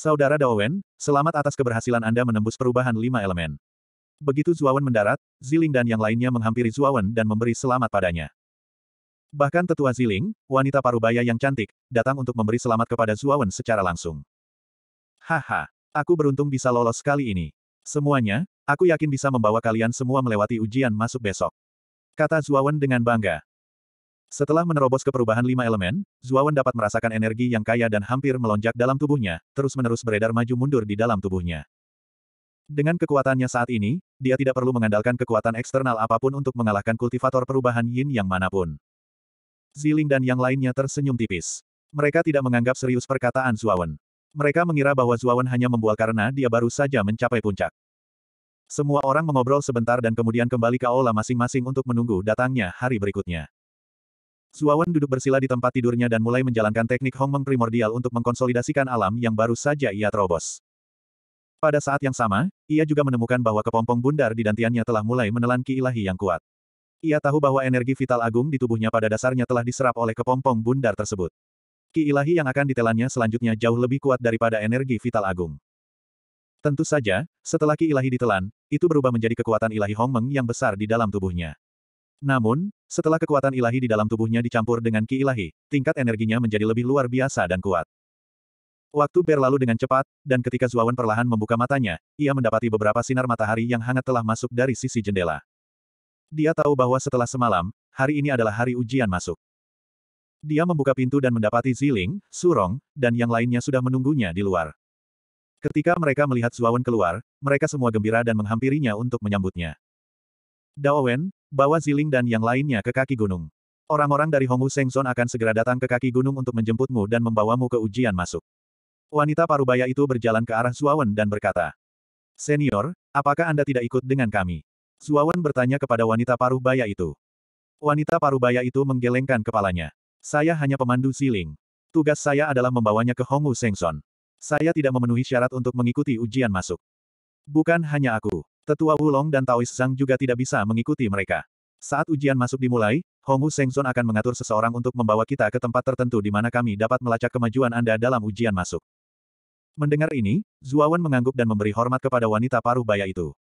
Saudara Daowen, selamat atas keberhasilan Anda menembus perubahan lima elemen. Begitu Zuawan mendarat, Ziling dan yang lainnya menghampiri Zuawan dan memberi selamat padanya. Bahkan tetua Ziling, wanita parubaya yang cantik, datang untuk memberi selamat kepada Zuawan secara langsung. Haha, aku beruntung bisa lolos kali ini. Semuanya, aku yakin bisa membawa kalian semua melewati ujian masuk besok. Kata Zuawan dengan bangga. Setelah menerobos ke perubahan lima elemen, Zuawan dapat merasakan energi yang kaya dan hampir melonjak dalam tubuhnya, terus-menerus beredar maju-mundur di dalam tubuhnya. Dengan kekuatannya saat ini, dia tidak perlu mengandalkan kekuatan eksternal apapun untuk mengalahkan kultivator perubahan yin yang manapun. Ziling dan yang lainnya tersenyum tipis. Mereka tidak menganggap serius perkataan Zuawan. Mereka mengira bahwa Zuawan hanya membual karena dia baru saja mencapai puncak. Semua orang mengobrol sebentar dan kemudian kembali ke aula masing-masing untuk menunggu datangnya hari berikutnya. Suawan duduk bersila di tempat tidurnya dan mulai menjalankan teknik Hong Meng primordial untuk mengkonsolidasikan alam yang baru saja ia terobos. Pada saat yang sama, ia juga menemukan bahwa kepompong bundar di dantiannya telah mulai menelan ki ilahi yang kuat. Ia tahu bahwa energi vital agung di tubuhnya pada dasarnya telah diserap oleh kepompong bundar tersebut. Ki ilahi yang akan ditelannya selanjutnya jauh lebih kuat daripada energi vital agung. Tentu saja, setelah ki ilahi ditelan, itu berubah menjadi kekuatan ilahi Hong Meng yang besar di dalam tubuhnya. Namun, setelah kekuatan ilahi di dalam tubuhnya dicampur dengan ki ilahi, tingkat energinya menjadi lebih luar biasa dan kuat. Waktu berlalu dengan cepat, dan ketika Zuawan perlahan membuka matanya, ia mendapati beberapa sinar matahari yang hangat telah masuk dari sisi jendela. Dia tahu bahwa setelah semalam, hari ini adalah hari ujian masuk. Dia membuka pintu dan mendapati Ziling, Surong, dan yang lainnya sudah menunggunya di luar. Ketika mereka melihat Zuawan keluar, mereka semua gembira dan menghampirinya untuk menyambutnya. Daowen, bawa Ziling dan yang lainnya ke kaki gunung. Orang-orang dari Hongwu Sengzon akan segera datang ke kaki gunung untuk menjemputmu dan membawamu ke ujian masuk. Wanita parubaya itu berjalan ke arah Zuawan dan berkata, Senior, apakah Anda tidak ikut dengan kami? Zuawan bertanya kepada wanita parubaya itu. Wanita parubaya itu menggelengkan kepalanya. Saya hanya pemandu Ziling. Tugas saya adalah membawanya ke Hongwu Sengson. Saya tidak memenuhi syarat untuk mengikuti ujian masuk. Bukan hanya aku. Tetua Wulong dan Taois Zhang juga tidak bisa mengikuti mereka. Saat ujian masuk dimulai, Hongwu Sengzon akan mengatur seseorang untuk membawa kita ke tempat tertentu di mana kami dapat melacak kemajuan Anda dalam ujian masuk. Mendengar ini, Zuawan mengangguk dan memberi hormat kepada wanita paruh baya itu.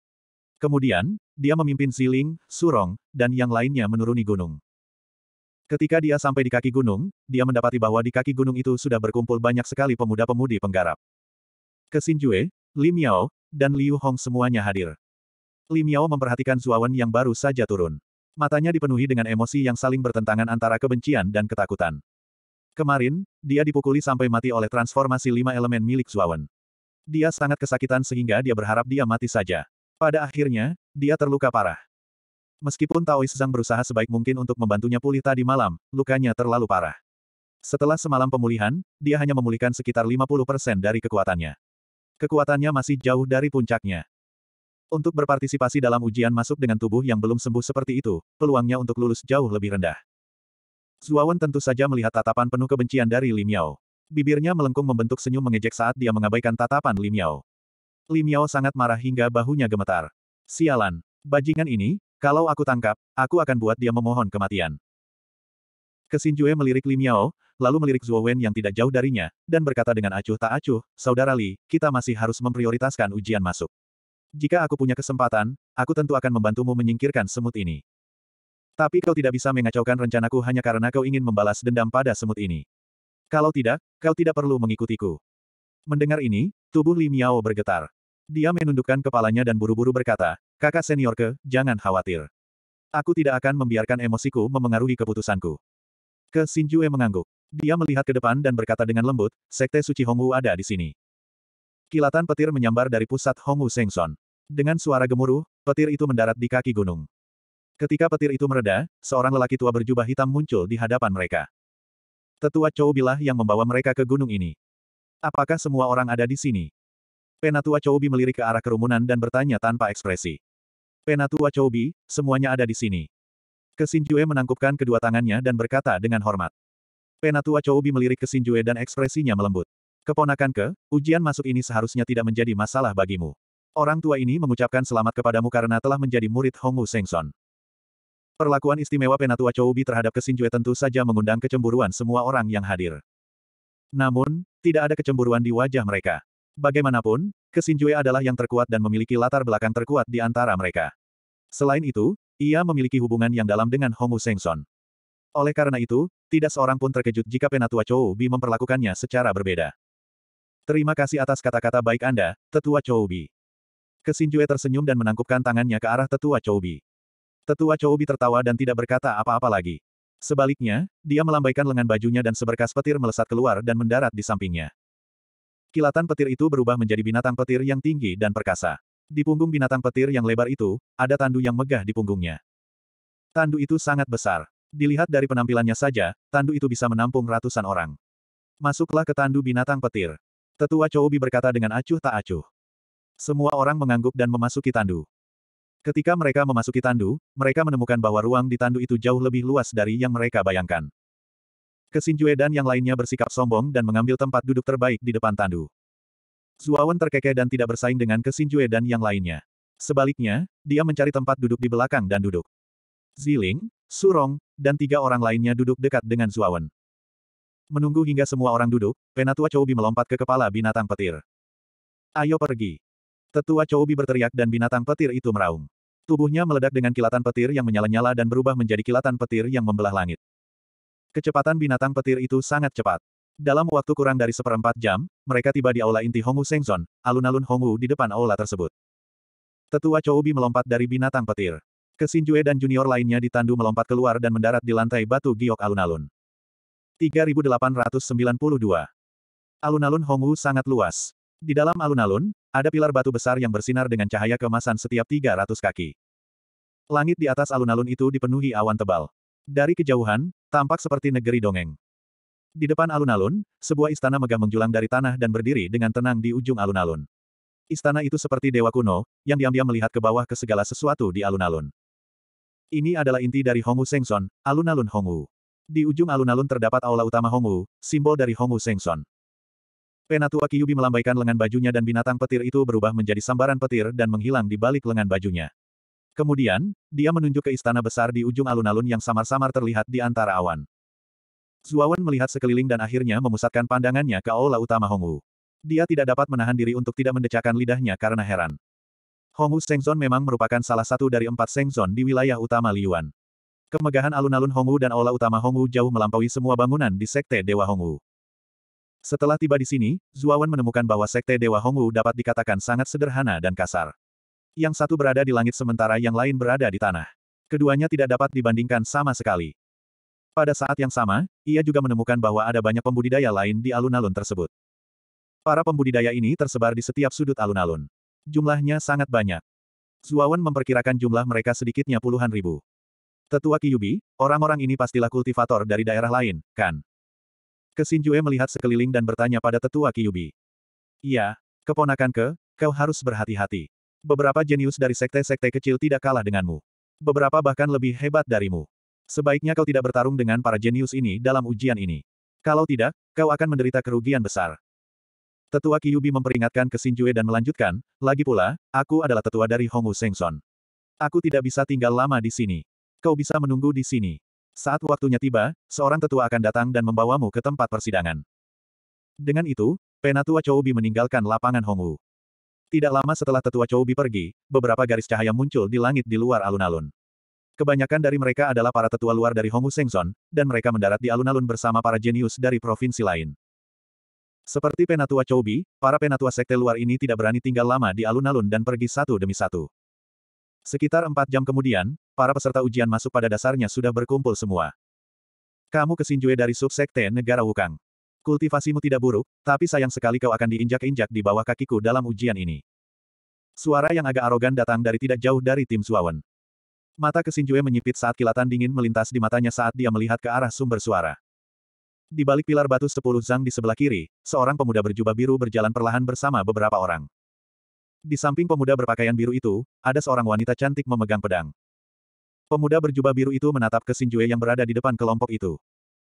Kemudian, dia memimpin Siling, Surong, dan yang lainnya menuruni gunung. Ketika dia sampai di kaki gunung, dia mendapati bahwa di kaki gunung itu sudah berkumpul banyak sekali pemuda-pemudi penggarap. Ke Xinjue, Lim Yao, dan Liu Hong semuanya hadir. Li Miao memperhatikan Zuawan yang baru saja turun. Matanya dipenuhi dengan emosi yang saling bertentangan antara kebencian dan ketakutan. Kemarin, dia dipukuli sampai mati oleh transformasi lima elemen milik Zuawan. Dia sangat kesakitan sehingga dia berharap dia mati saja. Pada akhirnya, dia terluka parah. Meskipun Taois Zhang berusaha sebaik mungkin untuk membantunya pulih tadi malam, lukanya terlalu parah. Setelah semalam pemulihan, dia hanya memulihkan sekitar 50% dari kekuatannya. Kekuatannya masih jauh dari puncaknya. Untuk berpartisipasi dalam ujian masuk dengan tubuh yang belum sembuh seperti itu, peluangnya untuk lulus jauh lebih rendah. Zuawan tentu saja melihat tatapan penuh kebencian dari Li Miao. Bibirnya melengkung membentuk senyum mengejek saat dia mengabaikan tatapan Li Miao. Li Miao sangat marah hingga bahunya gemetar. Sialan, bajingan ini, kalau aku tangkap, aku akan buat dia memohon kematian. Kesinjue melirik Li Miao, lalu melirik Zuo Wen yang tidak jauh darinya, dan berkata dengan acuh tak acuh, Saudara Li, kita masih harus memprioritaskan ujian masuk. Jika aku punya kesempatan, aku tentu akan membantumu menyingkirkan semut ini. Tapi kau tidak bisa mengacaukan rencanaku hanya karena kau ingin membalas dendam pada semut ini. Kalau tidak, kau tidak perlu mengikutiku. Mendengar ini, tubuh Li Miao bergetar. Dia menundukkan kepalanya dan buru-buru berkata, kakak Senior ke, jangan khawatir. Aku tidak akan membiarkan emosiku memengaruhi keputusanku. Ke Sinjue mengangguk. Dia melihat ke depan dan berkata dengan lembut, Sekte Suci Hongwu ada di sini. Kilatan petir menyambar dari pusat Hongwu Sengson. Dengan suara gemuruh, petir itu mendarat di kaki gunung. Ketika petir itu mereda, seorang lelaki tua berjubah hitam muncul di hadapan mereka. Tetua Chou Bilah yang membawa mereka ke gunung ini. Apakah semua orang ada di sini? Penatua Choubi melirik ke arah kerumunan dan bertanya tanpa ekspresi. Penatua Choubi, semuanya ada di sini. Kesinjue menangkupkan kedua tangannya dan berkata dengan hormat. Penatua Choubi melirik Kesinjue dan ekspresinya melembut. Keponakan ke, ujian masuk ini seharusnya tidak menjadi masalah bagimu. Orang tua ini mengucapkan selamat kepadamu karena telah menjadi murid Hongwu Sengson. Perlakuan istimewa Penatua Choubi terhadap Kesinjue tentu saja mengundang kecemburuan semua orang yang hadir. Namun, tidak ada kecemburuan di wajah mereka. Bagaimanapun, Kesinjue adalah yang terkuat dan memiliki latar belakang terkuat di antara mereka. Selain itu, ia memiliki hubungan yang dalam dengan Hongwu Sengson. Oleh karena itu, tidak seorang pun terkejut jika Penatua Choubi memperlakukannya secara berbeda. Terima kasih atas kata-kata baik Anda, Tetua Choubi. Kesinjue tersenyum dan menangkupkan tangannya ke arah tetua Choubi. Tetua Choubi tertawa dan tidak berkata apa-apa lagi. Sebaliknya, dia melambaikan lengan bajunya dan seberkas petir melesat keluar dan mendarat di sampingnya. Kilatan petir itu berubah menjadi binatang petir yang tinggi dan perkasa. Di punggung binatang petir yang lebar itu, ada tandu yang megah di punggungnya. Tandu itu sangat besar. Dilihat dari penampilannya saja, tandu itu bisa menampung ratusan orang. Masuklah ke tandu binatang petir. Tetua Choubi berkata dengan acuh tak acuh. Semua orang mengangguk dan memasuki tandu. Ketika mereka memasuki tandu, mereka menemukan bahwa ruang di tandu itu jauh lebih luas dari yang mereka bayangkan. Kesinjue dan yang lainnya bersikap sombong dan mengambil tempat duduk terbaik di depan tandu. Zuawan terkekeh dan tidak bersaing dengan Kesinjue dan yang lainnya. Sebaliknya, dia mencari tempat duduk di belakang dan duduk. Ziling, Surong, dan tiga orang lainnya duduk dekat dengan Zuawan. Menunggu hingga semua orang duduk, Penatua Choubi melompat ke kepala binatang petir. Ayo pergi. Tetua Choubi berteriak dan binatang petir itu meraung. Tubuhnya meledak dengan kilatan petir yang menyala-nyala dan berubah menjadi kilatan petir yang membelah langit. Kecepatan binatang petir itu sangat cepat. Dalam waktu kurang dari seperempat jam, mereka tiba di aula inti Hongwu Sengzon, alun-alun Hongwu di depan aula tersebut. Tetua Choubi melompat dari binatang petir. Kesinjue dan junior lainnya ditandu melompat keluar dan mendarat di lantai batu giok alun-alun. 3892. Alun-alun Hongwu sangat luas, di dalam alun-alun, ada pilar batu besar yang bersinar dengan cahaya kemasan setiap 300 kaki. Langit di atas alun-alun itu dipenuhi awan tebal. Dari kejauhan, tampak seperti negeri dongeng. Di depan alun-alun, sebuah istana megah menjulang dari tanah dan berdiri dengan tenang di ujung alun-alun. Istana itu seperti dewa kuno, yang diam-diam melihat ke bawah ke segala sesuatu di alun-alun. Ini adalah inti dari Hongwu Sengson, alun-alun Hongwu. Di ujung alun-alun terdapat aula utama Hongwu, simbol dari Hongwu Sengson. Penatua Kyubi melambaikan lengan bajunya dan binatang petir itu berubah menjadi sambaran petir dan menghilang di balik lengan bajunya. Kemudian, dia menunjuk ke istana besar di ujung alun-alun yang samar-samar terlihat di antara awan. Zuawan melihat sekeliling dan akhirnya memusatkan pandangannya ke aula utama Hongwu. Dia tidak dapat menahan diri untuk tidak mendecakkan lidahnya karena heran. Hongwu Sengzon memang merupakan salah satu dari empat Sengzon di wilayah utama Liyuan. Kemegahan alun-alun Hongwu dan aula utama Hongwu jauh melampaui semua bangunan di Sekte Dewa Hongwu. Setelah tiba di sini, Zuawan menemukan bahwa Sekte Dewa Hongwu dapat dikatakan sangat sederhana dan kasar. Yang satu berada di langit sementara yang lain berada di tanah. Keduanya tidak dapat dibandingkan sama sekali. Pada saat yang sama, ia juga menemukan bahwa ada banyak pembudidaya lain di alun-alun tersebut. Para pembudidaya ini tersebar di setiap sudut alun-alun. Jumlahnya sangat banyak. Zuawan memperkirakan jumlah mereka sedikitnya puluhan ribu. Tetua Kiyubi, orang-orang ini pastilah kultivator dari daerah lain, kan? Kesinjue melihat sekeliling dan bertanya pada tetua Kyubi. Iya, keponakan ke, kau harus berhati-hati. Beberapa jenius dari sekte-sekte kecil tidak kalah denganmu. Beberapa bahkan lebih hebat darimu. Sebaiknya kau tidak bertarung dengan para jenius ini dalam ujian ini. Kalau tidak, kau akan menderita kerugian besar. Tetua Kyubi memperingatkan Kesinjue dan melanjutkan, lagi pula, aku adalah tetua dari Hongu Sengson. Aku tidak bisa tinggal lama di sini. Kau bisa menunggu di sini. Saat waktunya tiba, seorang tetua akan datang dan membawamu ke tempat persidangan. Dengan itu, penatua Choubi meninggalkan lapangan Hongwu. Tidak lama setelah tetua Choubi pergi, beberapa garis cahaya muncul di langit di luar alun-alun. Kebanyakan dari mereka adalah para tetua luar dari Hongwu Sengzon, dan mereka mendarat di alun-alun bersama para jenius dari provinsi lain. Seperti penatua Choubi, para penatua sekte luar ini tidak berani tinggal lama di alun-alun dan pergi satu demi satu. Sekitar empat jam kemudian, para peserta ujian masuk pada dasarnya sudah berkumpul semua. Kamu kesinjue dari subsekte negara Wukang. Kultivasimu tidak buruk, tapi sayang sekali kau akan diinjak-injak di bawah kakiku dalam ujian ini. Suara yang agak arogan datang dari tidak jauh dari tim Suawen. Mata Kesinjue menyipit saat kilatan dingin melintas di matanya saat dia melihat ke arah sumber suara. Di balik pilar batu sepuluh zang di sebelah kiri, seorang pemuda berjubah biru berjalan perlahan bersama beberapa orang. Di samping pemuda berpakaian biru itu, ada seorang wanita cantik memegang pedang. Pemuda berjubah biru itu menatap ke Sinjue yang berada di depan kelompok itu.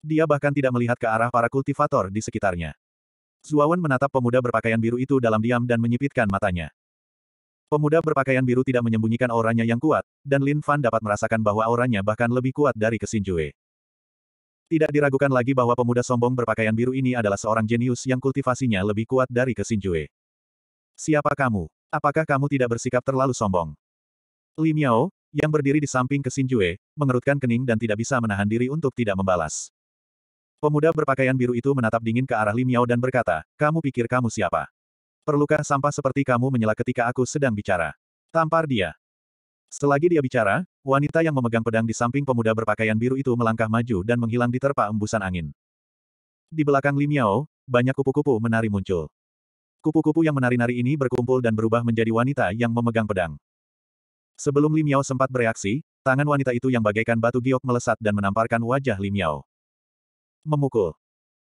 Dia bahkan tidak melihat ke arah para kultivator di sekitarnya. Zuawan menatap pemuda berpakaian biru itu dalam diam dan menyipitkan matanya. Pemuda berpakaian biru tidak menyembunyikan auranya yang kuat, dan Lin Fan dapat merasakan bahwa auranya bahkan lebih kuat dari Kesinjue. Tidak diragukan lagi bahwa pemuda sombong berpakaian biru ini adalah seorang jenius yang kultivasinya lebih kuat dari Kesinjue. Siapa kamu? Apakah kamu tidak bersikap terlalu sombong? Li Miao, yang berdiri di samping Kesinjue, mengerutkan kening dan tidak bisa menahan diri untuk tidak membalas. Pemuda berpakaian biru itu menatap dingin ke arah Limiao dan berkata, kamu pikir kamu siapa? Perlukah sampah seperti kamu menyela ketika aku sedang bicara? Tampar dia. Selagi dia bicara, wanita yang memegang pedang di samping pemuda berpakaian biru itu melangkah maju dan menghilang di terpa embusan angin. Di belakang Limiao, banyak kupu-kupu menari muncul. Kupu-kupu yang menari-nari ini berkumpul dan berubah menjadi wanita yang memegang pedang. Sebelum Limiao sempat bereaksi, tangan wanita itu yang bagaikan batu giok melesat dan menamparkan wajah Limiao. Memukul.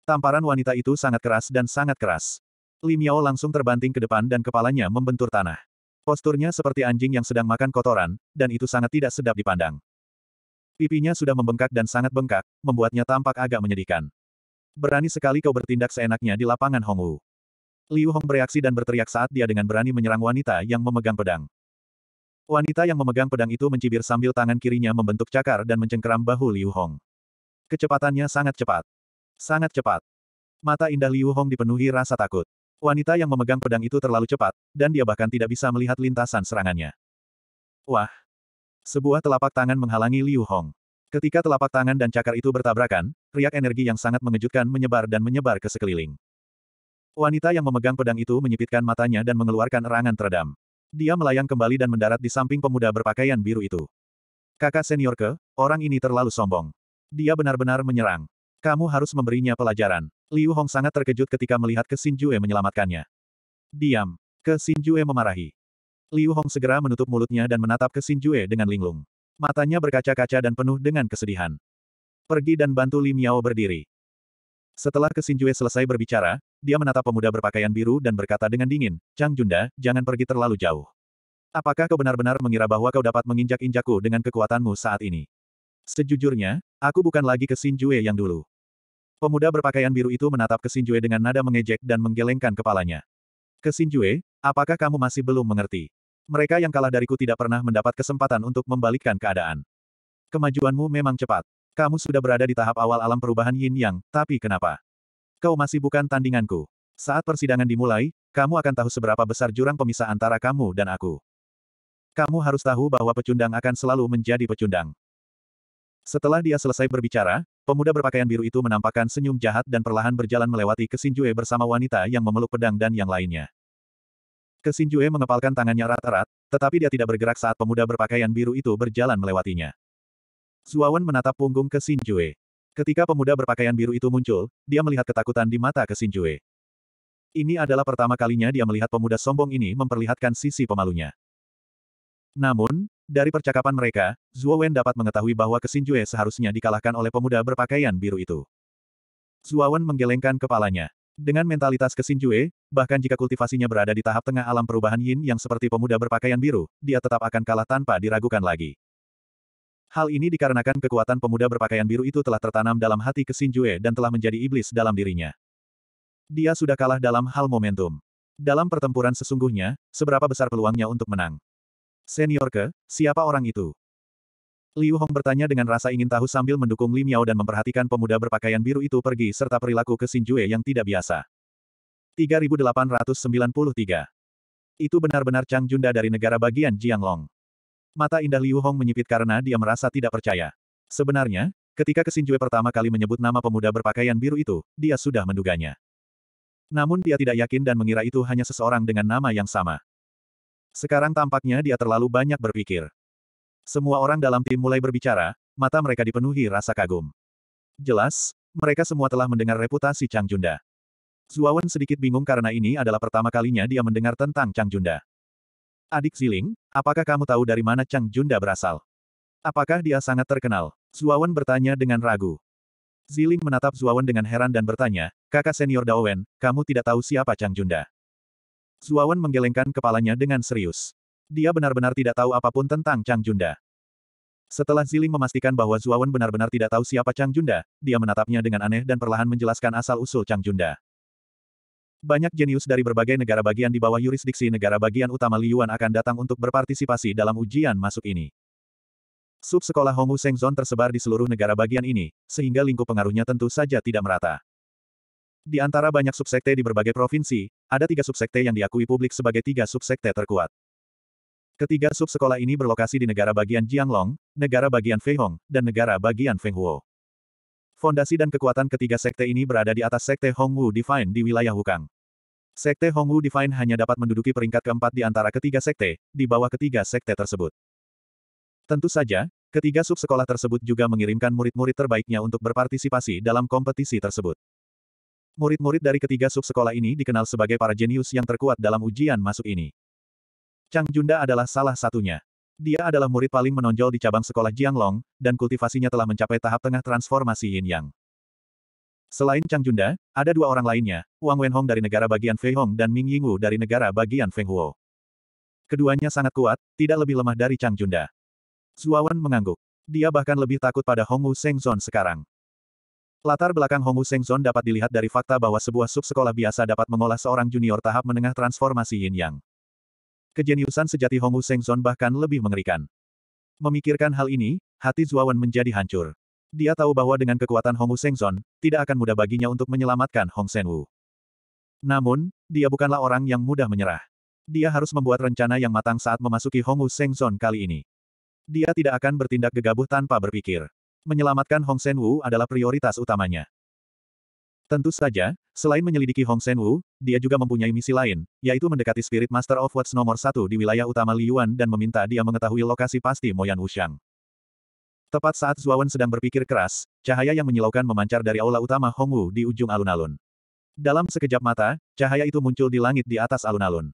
Tamparan wanita itu sangat keras dan sangat keras. Limiao langsung terbanting ke depan dan kepalanya membentur tanah. Posturnya seperti anjing yang sedang makan kotoran, dan itu sangat tidak sedap dipandang. Pipinya sudah membengkak dan sangat bengkak, membuatnya tampak agak menyedihkan. Berani sekali kau bertindak seenaknya di lapangan Hongwu. Liu Hong bereaksi dan berteriak saat dia dengan berani menyerang wanita yang memegang pedang. Wanita yang memegang pedang itu mencibir sambil tangan kirinya membentuk cakar dan mencengkeram bahu Liu Hong. Kecepatannya sangat cepat. Sangat cepat. Mata indah Liu Hong dipenuhi rasa takut. Wanita yang memegang pedang itu terlalu cepat, dan dia bahkan tidak bisa melihat lintasan serangannya. Wah! Sebuah telapak tangan menghalangi Liu Hong. Ketika telapak tangan dan cakar itu bertabrakan, riak energi yang sangat mengejutkan menyebar dan menyebar ke sekeliling. Wanita yang memegang pedang itu menyipitkan matanya dan mengeluarkan erangan teredam. Dia melayang kembali dan mendarat di samping pemuda berpakaian biru itu. Kakak senior ke, orang ini terlalu sombong. Dia benar-benar menyerang. Kamu harus memberinya pelajaran. Liu Hong sangat terkejut ketika melihat ke Jue menyelamatkannya. Diam. Ke Jue memarahi. Liu Hong segera menutup mulutnya dan menatap ke Jue dengan linglung. Matanya berkaca-kaca dan penuh dengan kesedihan. Pergi dan bantu Li Miao berdiri. Setelah Kesinjue selesai berbicara, dia menatap pemuda berpakaian biru dan berkata dengan dingin, Chang Junda, jangan pergi terlalu jauh. Apakah kau benar-benar mengira bahwa kau dapat menginjak-injakku dengan kekuatanmu saat ini? Sejujurnya, aku bukan lagi ke Sinjue yang dulu. Pemuda berpakaian biru itu menatap ke Sinjue dengan nada mengejek dan menggelengkan kepalanya. Ke Sinjue, apakah kamu masih belum mengerti? Mereka yang kalah dariku tidak pernah mendapat kesempatan untuk membalikkan keadaan. Kemajuanmu memang cepat. Kamu sudah berada di tahap awal alam perubahan yin yang, tapi kenapa? Kau masih bukan tandinganku. Saat persidangan dimulai, kamu akan tahu seberapa besar jurang pemisah antara kamu dan aku. Kamu harus tahu bahwa pecundang akan selalu menjadi pecundang. Setelah dia selesai berbicara, pemuda berpakaian biru itu menampakkan senyum jahat dan perlahan berjalan melewati Kesinjue bersama wanita yang memeluk pedang dan yang lainnya. Kesinjue mengepalkan tangannya rata-rata, tetapi dia tidak bergerak saat pemuda berpakaian biru itu berjalan melewatinya. Zuawan menatap punggung Kesinjue. Ketika pemuda berpakaian biru itu muncul, dia melihat ketakutan di mata Kesinjue. Ini adalah pertama kalinya dia melihat pemuda sombong ini memperlihatkan sisi pemalunya. Namun, dari percakapan mereka, Zhuo Wen dapat mengetahui bahwa Kesinjue seharusnya dikalahkan oleh pemuda berpakaian biru itu. Zhuo Wen menggelengkan kepalanya. Dengan mentalitas Kesinjue, bahkan jika kultivasinya berada di tahap tengah alam perubahan yin yang seperti pemuda berpakaian biru, dia tetap akan kalah tanpa diragukan lagi. Hal ini dikarenakan kekuatan pemuda berpakaian biru itu telah tertanam dalam hati Kesinjue dan telah menjadi iblis dalam dirinya. Dia sudah kalah dalam hal momentum. Dalam pertempuran sesungguhnya, seberapa besar peluangnya untuk menang? Senior ke, siapa orang itu? Liu Hong bertanya dengan rasa ingin tahu sambil mendukung Lim Yao dan memperhatikan pemuda berpakaian biru itu pergi serta perilaku ke yang tidak biasa. 3893. Itu benar-benar Chang Junda dari negara bagian Jianglong. Mata indah Liu Hong menyipit karena dia merasa tidak percaya. Sebenarnya, ketika Kesinjue pertama kali menyebut nama pemuda berpakaian biru itu, dia sudah menduganya. Namun dia tidak yakin dan mengira itu hanya seseorang dengan nama yang sama. Sekarang tampaknya dia terlalu banyak berpikir. Semua orang dalam tim mulai berbicara, mata mereka dipenuhi rasa kagum. Jelas, mereka semua telah mendengar reputasi Chang Junda. Zuawan sedikit bingung karena ini adalah pertama kalinya dia mendengar tentang Chang Junda. Adik Ziling, apakah kamu tahu dari mana Chang Junda berasal? Apakah dia sangat terkenal? Zuawan bertanya dengan ragu. Ziling menatap Zuawan dengan heran dan bertanya, kakak senior Daowen, kamu tidak tahu siapa Chang Junda? Zuawan menggelengkan kepalanya dengan serius. Dia benar-benar tidak tahu apapun tentang Chang Junda. Setelah Ziling memastikan bahwa Zuawan benar-benar tidak tahu siapa Chang Junda, dia menatapnya dengan aneh dan perlahan menjelaskan asal-usul Chang Junda. Banyak jenius dari berbagai negara bagian di bawah yurisdiksi negara bagian utama Liyuan akan datang untuk berpartisipasi dalam ujian masuk ini. Sub sekolah Hongu Sengzon tersebar di seluruh negara bagian ini, sehingga lingkup pengaruhnya tentu saja tidak merata. Di antara banyak subsekte di berbagai provinsi, ada tiga subsekte yang diakui publik sebagai tiga subsekte terkuat. Ketiga sub sekolah ini berlokasi di negara bagian Jianglong, negara bagian Feihong, dan negara bagian Fenghuo. Fondasi dan kekuatan ketiga sekte ini berada di atas sekte Hongwu Divine di wilayah Wukang. Sekte Hongwu Divine hanya dapat menduduki peringkat keempat di antara ketiga sekte, di bawah ketiga sekte tersebut. Tentu saja, ketiga subsekolah tersebut juga mengirimkan murid-murid terbaiknya untuk berpartisipasi dalam kompetisi tersebut. Murid-murid dari ketiga subsekolah ini dikenal sebagai para jenius yang terkuat dalam ujian masuk ini. Chang Junda adalah salah satunya. Dia adalah murid paling menonjol di cabang sekolah Jianglong, dan kultivasinya telah mencapai tahap tengah transformasi Yin Yang. Selain Chang Junda, ada dua orang lainnya, Wang Wenhong dari negara bagian Feihong dan Ming Yingwu dari negara bagian Fenghuo. Keduanya sangat kuat, tidak lebih lemah dari Chang Junda. Zuawan mengangguk. Dia bahkan lebih takut pada Hongwu Sengzon sekarang. Latar belakang Hongwu Sengzon dapat dilihat dari fakta bahwa sebuah sub sekolah biasa dapat mengolah seorang junior tahap menengah transformasi yin yang kejeniusan sejati Hongwu Sengzon bahkan lebih mengerikan. Memikirkan hal ini, hati Zuawan menjadi hancur. Dia tahu bahwa dengan kekuatan Hongwu Sengzon, tidak akan mudah baginya untuk menyelamatkan Hong Senwu. Namun, dia bukanlah orang yang mudah menyerah. Dia harus membuat rencana yang matang saat memasuki Hongwu Sengzon kali ini. Dia tidak akan bertindak gegabah tanpa berpikir. Menyelamatkan Hong Senwu adalah prioritas utamanya. Tentu saja, Selain menyelidiki Hong Sen Wu, dia juga mempunyai misi lain, yaitu mendekati Spirit Master of Words nomor satu di wilayah utama Liyuan dan meminta dia mengetahui lokasi pasti Moyan Wushang. Tepat saat Zuawan sedang berpikir keras, cahaya yang menyilaukan memancar dari aula utama Hongwu di ujung alun-alun. Dalam sekejap mata, cahaya itu muncul di langit di atas alun-alun.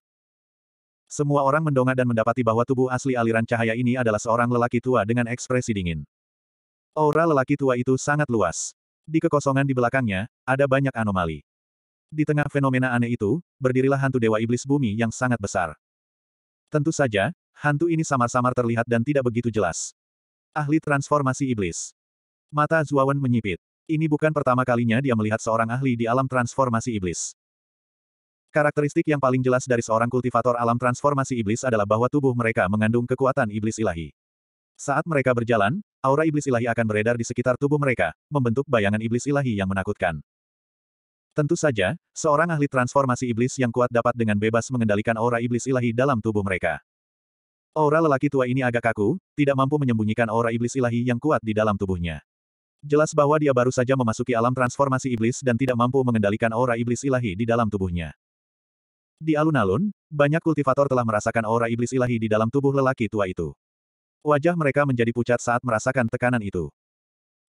Semua orang mendongak dan mendapati bahwa tubuh asli aliran cahaya ini adalah seorang lelaki tua dengan ekspresi dingin. Aura lelaki tua itu sangat luas. Di kekosongan di belakangnya, ada banyak anomali. Di tengah fenomena aneh itu, berdirilah hantu dewa iblis bumi yang sangat besar. Tentu saja, hantu ini samar-samar terlihat dan tidak begitu jelas. Ahli transformasi iblis. Mata Zuawan menyipit. Ini bukan pertama kalinya dia melihat seorang ahli di alam transformasi iblis. Karakteristik yang paling jelas dari seorang kultivator alam transformasi iblis adalah bahwa tubuh mereka mengandung kekuatan iblis ilahi. Saat mereka berjalan, aura iblis ilahi akan beredar di sekitar tubuh mereka, membentuk bayangan iblis ilahi yang menakutkan. Tentu saja, seorang ahli transformasi iblis yang kuat dapat dengan bebas mengendalikan aura iblis ilahi dalam tubuh mereka. Aura lelaki tua ini agak kaku, tidak mampu menyembunyikan aura iblis ilahi yang kuat di dalam tubuhnya. Jelas bahwa dia baru saja memasuki alam transformasi iblis dan tidak mampu mengendalikan aura iblis ilahi di dalam tubuhnya. Di alun-alun, banyak kultivator telah merasakan aura iblis ilahi di dalam tubuh lelaki tua itu. Wajah mereka menjadi pucat saat merasakan tekanan itu.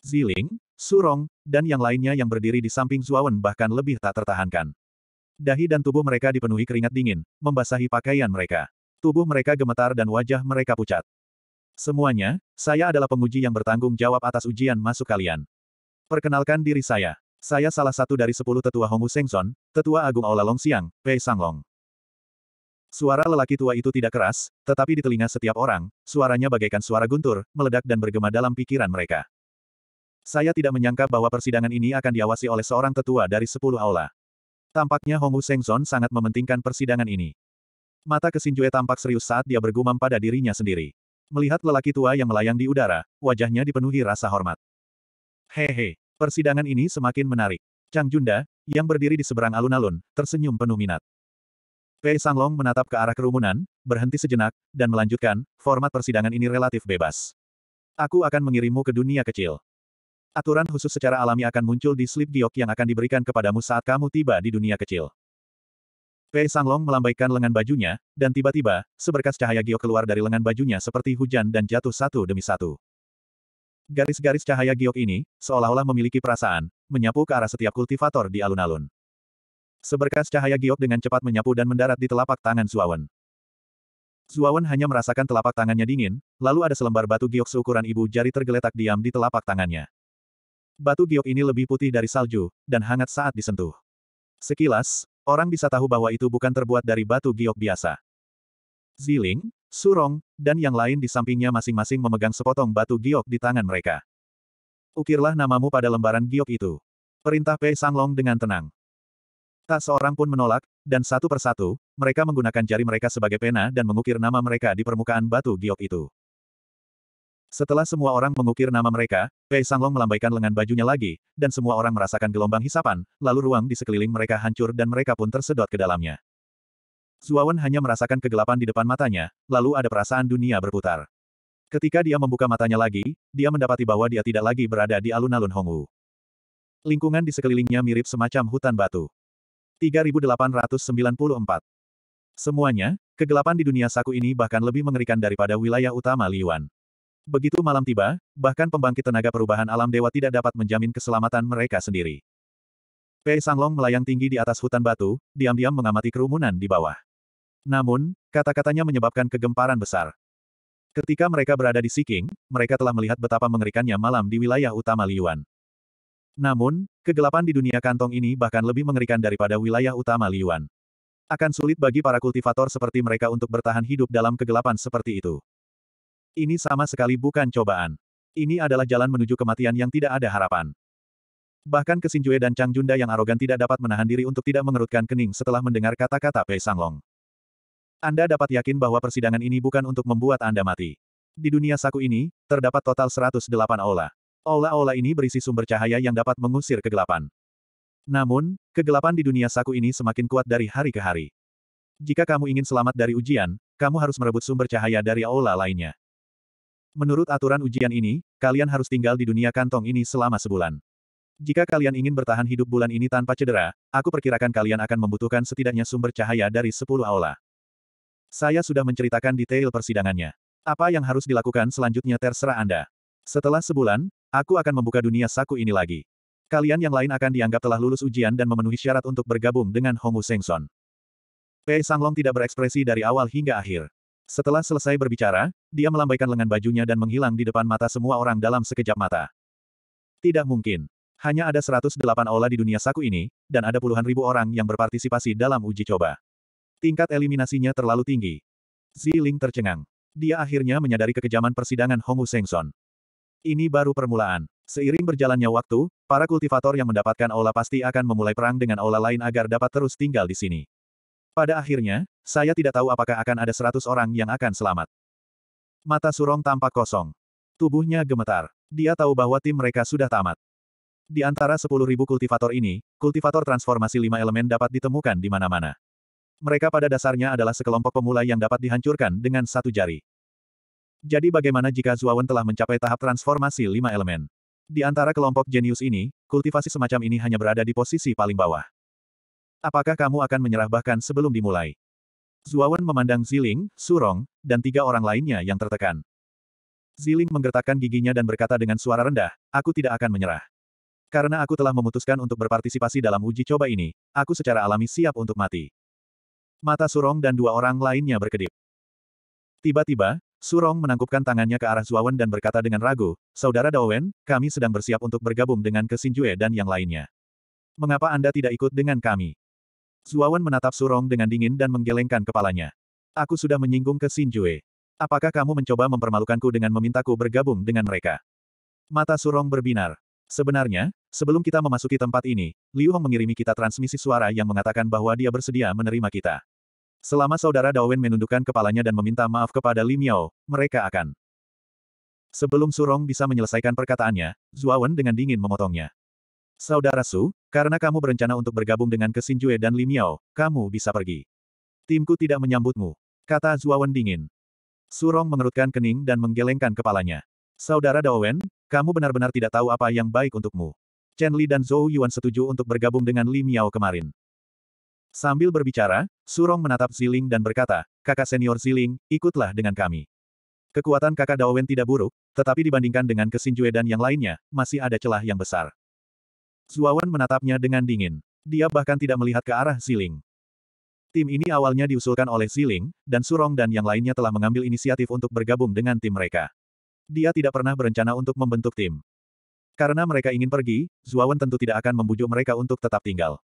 Ziling, Surong, dan yang lainnya yang berdiri di samping Zuawan bahkan lebih tak tertahankan. Dahi dan tubuh mereka dipenuhi keringat dingin, membasahi pakaian mereka. Tubuh mereka gemetar dan wajah mereka pucat. Semuanya, saya adalah penguji yang bertanggung jawab atas ujian masuk kalian. Perkenalkan diri saya. Saya salah satu dari sepuluh tetua Hongwu Sengson, tetua agung Aula Longxiang, Pei Sanglong. Suara lelaki tua itu tidak keras, tetapi di telinga setiap orang, suaranya bagaikan suara guntur, meledak dan bergema dalam pikiran mereka. Saya tidak menyangka bahwa persidangan ini akan diawasi oleh seorang tetua dari sepuluh aula. Tampaknya Hongwu Sengzon sangat mementingkan persidangan ini. Mata Kesinjue tampak serius saat dia bergumam pada dirinya sendiri. Melihat lelaki tua yang melayang di udara, wajahnya dipenuhi rasa hormat. Hehe, persidangan ini semakin menarik. Chang Junda, yang berdiri di seberang alun-alun, tersenyum penuh minat. Pei Sanglong menatap ke arah kerumunan, berhenti sejenak, dan melanjutkan, format persidangan ini relatif bebas. Aku akan mengirimmu ke dunia kecil. Aturan khusus secara alami akan muncul di slip giok yang akan diberikan kepadamu saat kamu tiba di dunia kecil. Pei Sanglong melambaikan lengan bajunya, dan tiba-tiba, seberkas cahaya giok keluar dari lengan bajunya seperti hujan dan jatuh satu demi satu. Garis-garis cahaya giok ini, seolah-olah memiliki perasaan, menyapu ke arah setiap kultivator di alun-alun. Seberkas cahaya giok dengan cepat menyapu dan mendarat di telapak tangan Zuawan. Zuawan hanya merasakan telapak tangannya dingin, lalu ada selembar batu giok seukuran ibu jari tergeletak diam di telapak tangannya batu giok ini lebih putih dari salju, dan hangat saat disentuh. Sekilas, orang bisa tahu bahwa itu bukan terbuat dari batu giok biasa. Ziling, Surong, dan yang lain di sampingnya masing-masing memegang sepotong batu giok di tangan mereka. Ukirlah namamu pada lembaran giok itu. Perintah Pei Sanglong dengan tenang. Tak seorang pun menolak, dan satu persatu, mereka menggunakan jari mereka sebagai pena dan mengukir nama mereka di permukaan batu giok itu. Setelah semua orang mengukir nama mereka, Pei Sanglong melambaikan lengan bajunya lagi, dan semua orang merasakan gelombang hisapan, lalu ruang di sekeliling mereka hancur dan mereka pun tersedot ke dalamnya. Zuawan hanya merasakan kegelapan di depan matanya, lalu ada perasaan dunia berputar. Ketika dia membuka matanya lagi, dia mendapati bahwa dia tidak lagi berada di alun-alun Hongwu. Lingkungan di sekelilingnya mirip semacam hutan batu. 3894 Semuanya, kegelapan di dunia saku ini bahkan lebih mengerikan daripada wilayah utama Liyuan. Begitu malam tiba, bahkan pembangkit tenaga perubahan alam dewa tidak dapat menjamin keselamatan mereka sendiri. Pei Sanglong melayang tinggi di atas hutan batu, diam-diam mengamati kerumunan di bawah. Namun, kata-katanya menyebabkan kegemparan besar. Ketika mereka berada di Siking, mereka telah melihat betapa mengerikannya malam di wilayah utama Liyuan. Namun, kegelapan di dunia kantong ini bahkan lebih mengerikan daripada wilayah utama Liyuan. Akan sulit bagi para kultivator seperti mereka untuk bertahan hidup dalam kegelapan seperti itu. Ini sama sekali bukan cobaan. Ini adalah jalan menuju kematian yang tidak ada harapan. Bahkan Kesinjue dan Chang Junda yang arogan tidak dapat menahan diri untuk tidak mengerutkan kening setelah mendengar kata-kata Pei Sanglong. Anda dapat yakin bahwa persidangan ini bukan untuk membuat Anda mati. Di dunia saku ini, terdapat total 108 aula. Aula-aula ini berisi sumber cahaya yang dapat mengusir kegelapan. Namun, kegelapan di dunia saku ini semakin kuat dari hari ke hari. Jika kamu ingin selamat dari ujian, kamu harus merebut sumber cahaya dari aula lainnya. Menurut aturan ujian ini, kalian harus tinggal di dunia kantong ini selama sebulan. Jika kalian ingin bertahan hidup bulan ini tanpa cedera, aku perkirakan kalian akan membutuhkan setidaknya sumber cahaya dari 10 aula. Saya sudah menceritakan detail persidangannya. Apa yang harus dilakukan selanjutnya terserah Anda. Setelah sebulan, aku akan membuka dunia saku ini lagi. Kalian yang lain akan dianggap telah lulus ujian dan memenuhi syarat untuk bergabung dengan Hongu Sengson. Pei Sanglong tidak berekspresi dari awal hingga akhir. Setelah selesai berbicara, dia melambaikan lengan bajunya dan menghilang di depan mata semua orang dalam sekejap mata. Tidak mungkin. Hanya ada 108 aula di dunia saku ini, dan ada puluhan ribu orang yang berpartisipasi dalam uji coba. Tingkat eliminasinya terlalu tinggi. Ziling tercengang. Dia akhirnya menyadari kekejaman persidangan Hongu Sengson. Ini baru permulaan. Seiring berjalannya waktu, para kultivator yang mendapatkan aula pasti akan memulai perang dengan aula lain agar dapat terus tinggal di sini. Pada akhirnya, saya tidak tahu apakah akan ada seratus orang yang akan selamat. Mata Surong tampak kosong. Tubuhnya gemetar. Dia tahu bahwa tim mereka sudah tamat. Di antara sepuluh ribu kultivator ini, kultivator transformasi lima elemen dapat ditemukan di mana-mana. Mereka pada dasarnya adalah sekelompok pemula yang dapat dihancurkan dengan satu jari. Jadi bagaimana jika Zuawan telah mencapai tahap transformasi lima elemen? Di antara kelompok jenius ini, kultivasi semacam ini hanya berada di posisi paling bawah. Apakah kamu akan menyerah bahkan sebelum dimulai? Zuawan memandang Ziling, Surong, dan tiga orang lainnya yang tertekan. Ziling menggertakkan giginya dan berkata dengan suara rendah, aku tidak akan menyerah. Karena aku telah memutuskan untuk berpartisipasi dalam uji coba ini, aku secara alami siap untuk mati. Mata Surong dan dua orang lainnya berkedip. Tiba-tiba, Surong menangkupkan tangannya ke arah Zuawan dan berkata dengan ragu, Saudara Daowen, kami sedang bersiap untuk bergabung dengan Kesinjue dan yang lainnya. Mengapa Anda tidak ikut dengan kami? Zuawan menatap Surong dengan dingin dan menggelengkan kepalanya. Aku sudah menyinggung ke Sinjue. Apakah kamu mencoba mempermalukanku dengan memintaku bergabung dengan mereka? Mata Surong berbinar. Sebenarnya, sebelum kita memasuki tempat ini, Liu Hong mengirimi kita transmisi suara yang mengatakan bahwa dia bersedia menerima kita. Selama saudara Dawen menundukkan kepalanya dan meminta maaf kepada Li Miao, mereka akan. Sebelum Surong bisa menyelesaikan perkataannya, Zuawan dengan dingin memotongnya. Saudara Su, karena kamu berencana untuk bergabung dengan Kesinjue dan Limiao, kamu bisa pergi. Timku tidak menyambutmu, kata Zuawan dingin. Surong mengerutkan kening dan menggelengkan kepalanya. Saudara Daowen, kamu benar-benar tidak tahu apa yang baik untukmu. Chen Li dan Zhou Yuan setuju untuk bergabung dengan Li Miao kemarin. Sambil berbicara, Surong menatap Ziling dan berkata, kakak senior Ziling, ikutlah dengan kami. Kekuatan kakak Daowen tidak buruk, tetapi dibandingkan dengan Kesinjue dan yang lainnya, masih ada celah yang besar. Zuawan menatapnya dengan dingin. Dia bahkan tidak melihat ke arah Ziling. Tim ini awalnya diusulkan oleh Ziling, dan Surong dan yang lainnya telah mengambil inisiatif untuk bergabung dengan tim mereka. Dia tidak pernah berencana untuk membentuk tim. Karena mereka ingin pergi, Zuawan tentu tidak akan membujuk mereka untuk tetap tinggal.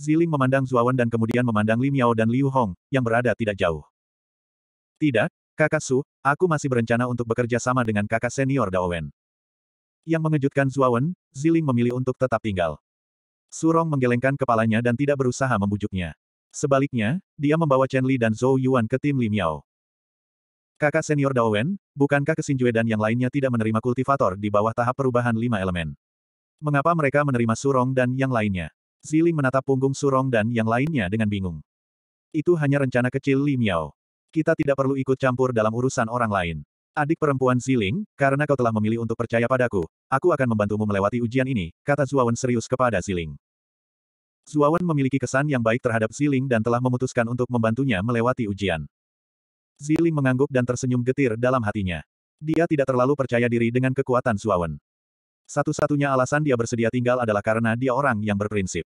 Ziling memandang Zuawan dan kemudian memandang Li Miao dan Liu Hong, yang berada tidak jauh. Tidak, kakak Su, aku masih berencana untuk bekerja sama dengan kakak senior Daowen. Yang mengejutkan Zuawan, Ziling memilih untuk tetap tinggal. Surong menggelengkan kepalanya dan tidak berusaha membujuknya. Sebaliknya, dia membawa Chen Li dan Zhou Yuan ke tim Li Miao. Kakak senior Dao Wen, bukankah Kesinjue dan yang lainnya tidak menerima kultivator di bawah tahap perubahan lima elemen? Mengapa mereka menerima Surong dan yang lainnya? Ziling menatap punggung Surong dan yang lainnya dengan bingung. Itu hanya rencana kecil Li Miao. Kita tidak perlu ikut campur dalam urusan orang lain. Adik perempuan Ziling, karena kau telah memilih untuk percaya padaku, aku akan membantumu melewati ujian ini, kata Zuawan serius kepada Ziling. Zuawan memiliki kesan yang baik terhadap Ziling dan telah memutuskan untuk membantunya melewati ujian. Ziling mengangguk dan tersenyum getir dalam hatinya. Dia tidak terlalu percaya diri dengan kekuatan Zuawan. Satu-satunya alasan dia bersedia tinggal adalah karena dia orang yang berprinsip.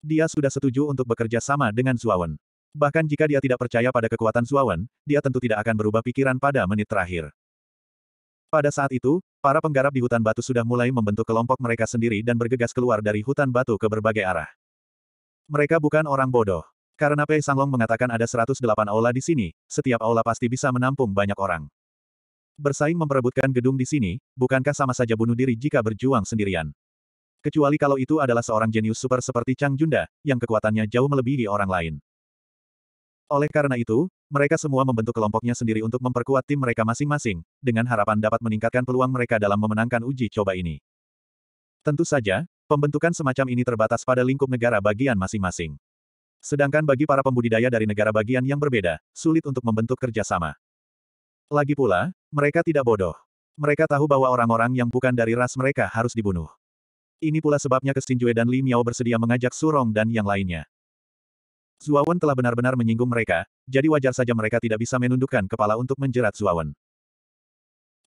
Dia sudah setuju untuk bekerja sama dengan Zuawan. Bahkan jika dia tidak percaya pada kekuatan Zuawan, dia tentu tidak akan berubah pikiran pada menit terakhir. Pada saat itu, para penggarap di hutan batu sudah mulai membentuk kelompok mereka sendiri dan bergegas keluar dari hutan batu ke berbagai arah. Mereka bukan orang bodoh. Karena Pei Sanglong mengatakan ada 108 aula di sini, setiap aula pasti bisa menampung banyak orang. Bersaing memperebutkan gedung di sini, bukankah sama saja bunuh diri jika berjuang sendirian? Kecuali kalau itu adalah seorang jenius super seperti Chang Junda, yang kekuatannya jauh melebihi orang lain. Oleh karena itu, mereka semua membentuk kelompoknya sendiri untuk memperkuat tim mereka masing-masing, dengan harapan dapat meningkatkan peluang mereka dalam memenangkan uji coba ini. Tentu saja, pembentukan semacam ini terbatas pada lingkup negara bagian masing-masing. Sedangkan bagi para pembudidaya dari negara bagian yang berbeda, sulit untuk membentuk kerjasama. Lagi pula, mereka tidak bodoh. Mereka tahu bahwa orang-orang yang bukan dari ras mereka harus dibunuh. Ini pula sebabnya Kestinjue dan Li Miao bersedia mengajak Surong dan yang lainnya. Zuawan telah benar-benar menyinggung mereka, jadi wajar saja mereka tidak bisa menundukkan kepala untuk menjerat Zuawan.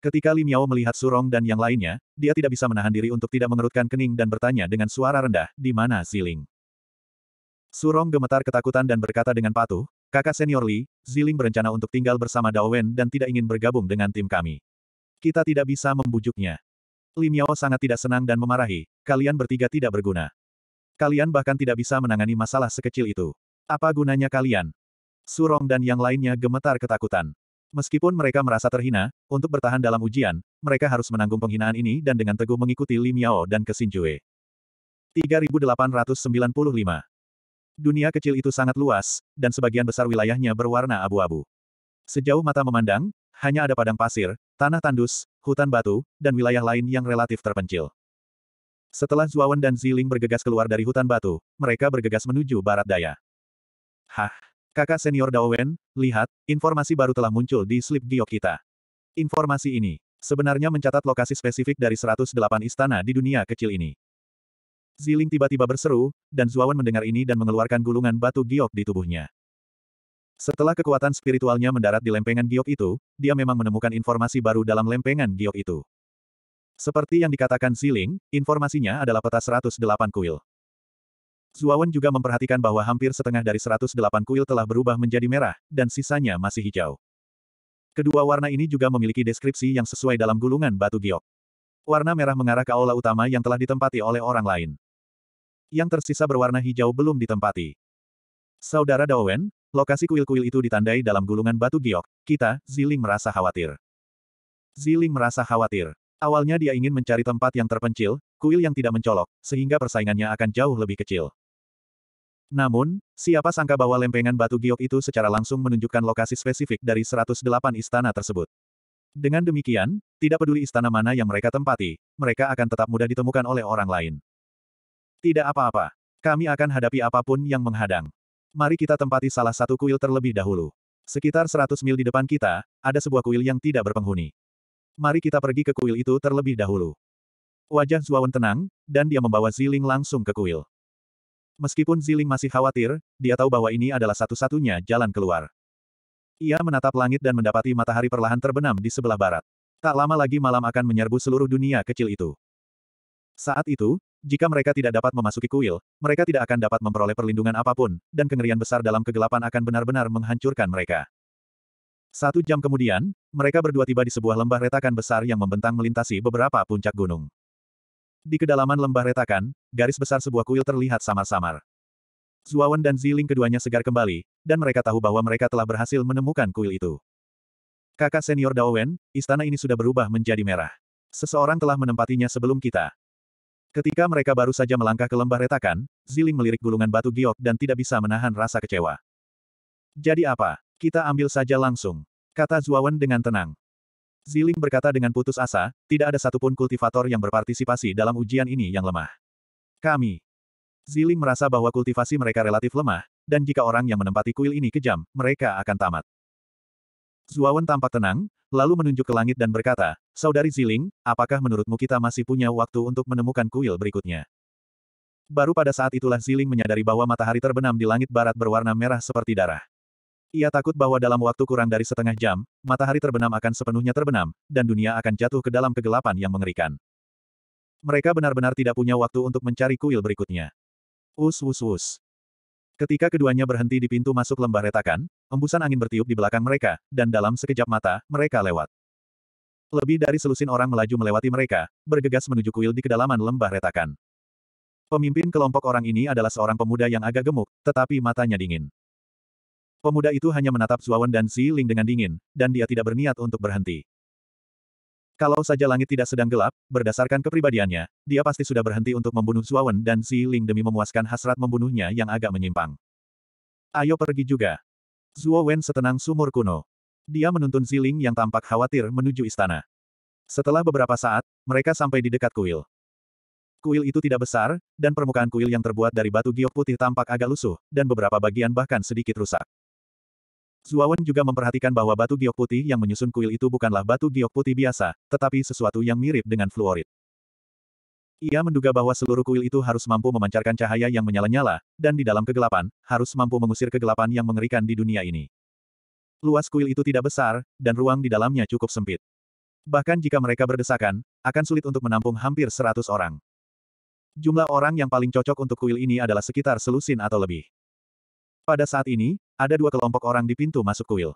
Ketika Li Miao melihat Surong dan yang lainnya, dia tidak bisa menahan diri untuk tidak mengerutkan kening dan bertanya dengan suara rendah, di mana Ziling? Surong gemetar ketakutan dan berkata dengan patuh, kakak senior Li, Ziling berencana untuk tinggal bersama Dao Wen dan tidak ingin bergabung dengan tim kami. Kita tidak bisa membujuknya. Li Miao sangat tidak senang dan memarahi, kalian bertiga tidak berguna. Kalian bahkan tidak bisa menangani masalah sekecil itu. Apa gunanya kalian? Surong dan yang lainnya gemetar ketakutan. Meskipun mereka merasa terhina, untuk bertahan dalam ujian, mereka harus menanggung penghinaan ini dan dengan teguh mengikuti Li Miao dan Kesinjue. 3895 Dunia kecil itu sangat luas, dan sebagian besar wilayahnya berwarna abu-abu. Sejauh mata memandang, hanya ada padang pasir, tanah tandus, hutan batu, dan wilayah lain yang relatif terpencil. Setelah Zuawan dan Ziling bergegas keluar dari hutan batu, mereka bergegas menuju barat daya. Hah? Kakak senior Daowen, lihat, informasi baru telah muncul di slip giok kita. Informasi ini, sebenarnya mencatat lokasi spesifik dari 108 istana di dunia kecil ini. Ziling tiba-tiba berseru, dan Zuawan mendengar ini dan mengeluarkan gulungan batu giok di tubuhnya. Setelah kekuatan spiritualnya mendarat di lempengan giok itu, dia memang menemukan informasi baru dalam lempengan giok itu. Seperti yang dikatakan Ziling, informasinya adalah peta 108 kuil. Zuawan juga memperhatikan bahwa hampir setengah dari 108 kuil telah berubah menjadi merah, dan sisanya masih hijau. Kedua warna ini juga memiliki deskripsi yang sesuai dalam gulungan batu giok. Warna merah mengarah ke aula utama yang telah ditempati oleh orang lain. Yang tersisa berwarna hijau belum ditempati. Saudara Dawen, lokasi kuil-kuil itu ditandai dalam gulungan batu giok, kita, Ziling merasa khawatir. Ziling merasa khawatir. Awalnya dia ingin mencari tempat yang terpencil, kuil yang tidak mencolok, sehingga persaingannya akan jauh lebih kecil. Namun, siapa sangka bahwa lempengan batu giok itu secara langsung menunjukkan lokasi spesifik dari 108 istana tersebut. Dengan demikian, tidak peduli istana mana yang mereka tempati, mereka akan tetap mudah ditemukan oleh orang lain. Tidak apa-apa. Kami akan hadapi apapun yang menghadang. Mari kita tempati salah satu kuil terlebih dahulu. Sekitar 100 mil di depan kita, ada sebuah kuil yang tidak berpenghuni mari kita pergi ke kuil itu terlebih dahulu. Wajah Zuawan tenang, dan dia membawa Ziling langsung ke kuil. Meskipun Ziling masih khawatir, dia tahu bahwa ini adalah satu-satunya jalan keluar. Ia menatap langit dan mendapati matahari perlahan terbenam di sebelah barat. Tak lama lagi malam akan menyerbu seluruh dunia kecil itu. Saat itu, jika mereka tidak dapat memasuki kuil, mereka tidak akan dapat memperoleh perlindungan apapun, dan kengerian besar dalam kegelapan akan benar-benar menghancurkan mereka. Satu jam kemudian, mereka berdua tiba di sebuah lembah retakan besar yang membentang melintasi beberapa puncak gunung. Di kedalaman lembah retakan, garis besar sebuah kuil terlihat samar-samar. Zuawan dan Ziling keduanya segar kembali, dan mereka tahu bahwa mereka telah berhasil menemukan kuil itu. Kakak senior Daowen, istana ini sudah berubah menjadi merah. Seseorang telah menempatinya sebelum kita. Ketika mereka baru saja melangkah ke lembah retakan, Ziling melirik gulungan batu giok dan tidak bisa menahan rasa kecewa. Jadi apa? Kita ambil saja langsung. Kata Zuawan dengan tenang. Ziling berkata dengan putus asa, tidak ada satupun kultivator yang berpartisipasi dalam ujian ini yang lemah. Kami. Ziling merasa bahwa kultivasi mereka relatif lemah, dan jika orang yang menempati kuil ini kejam, mereka akan tamat. Zuawan tampak tenang, lalu menunjuk ke langit dan berkata, Saudari Ziling, apakah menurutmu kita masih punya waktu untuk menemukan kuil berikutnya? Baru pada saat itulah Ziling menyadari bahwa matahari terbenam di langit barat berwarna merah seperti darah. Ia takut bahwa dalam waktu kurang dari setengah jam, matahari terbenam akan sepenuhnya terbenam, dan dunia akan jatuh ke dalam kegelapan yang mengerikan. Mereka benar-benar tidak punya waktu untuk mencari kuil berikutnya. Us us us. Ketika keduanya berhenti di pintu masuk lembah retakan, embusan angin bertiup di belakang mereka, dan dalam sekejap mata, mereka lewat. Lebih dari selusin orang melaju melewati mereka, bergegas menuju kuil di kedalaman lembah retakan. Pemimpin kelompok orang ini adalah seorang pemuda yang agak gemuk, tetapi matanya dingin. Pemuda itu hanya menatap Zuawan dan Xi Ling dengan dingin, dan dia tidak berniat untuk berhenti. Kalau saja langit tidak sedang gelap, berdasarkan kepribadiannya, dia pasti sudah berhenti untuk membunuh Zuawan dan Xi Ling demi memuaskan hasrat membunuhnya yang agak menyimpang. Ayo pergi juga. Zuo Wen setenang sumur kuno. Dia menuntun Ling yang tampak khawatir menuju istana. Setelah beberapa saat, mereka sampai di dekat kuil. Kuil itu tidak besar, dan permukaan kuil yang terbuat dari batu giok putih tampak agak lusuh, dan beberapa bagian bahkan sedikit rusak. Zuawan juga memperhatikan bahwa batu giok putih yang menyusun kuil itu bukanlah batu giok putih biasa, tetapi sesuatu yang mirip dengan fluorit. Ia menduga bahwa seluruh kuil itu harus mampu memancarkan cahaya yang menyala-nyala, dan di dalam kegelapan, harus mampu mengusir kegelapan yang mengerikan di dunia ini. Luas kuil itu tidak besar, dan ruang di dalamnya cukup sempit. Bahkan jika mereka berdesakan, akan sulit untuk menampung hampir seratus orang. Jumlah orang yang paling cocok untuk kuil ini adalah sekitar selusin atau lebih. Pada saat ini, ada dua kelompok orang di pintu masuk kuil.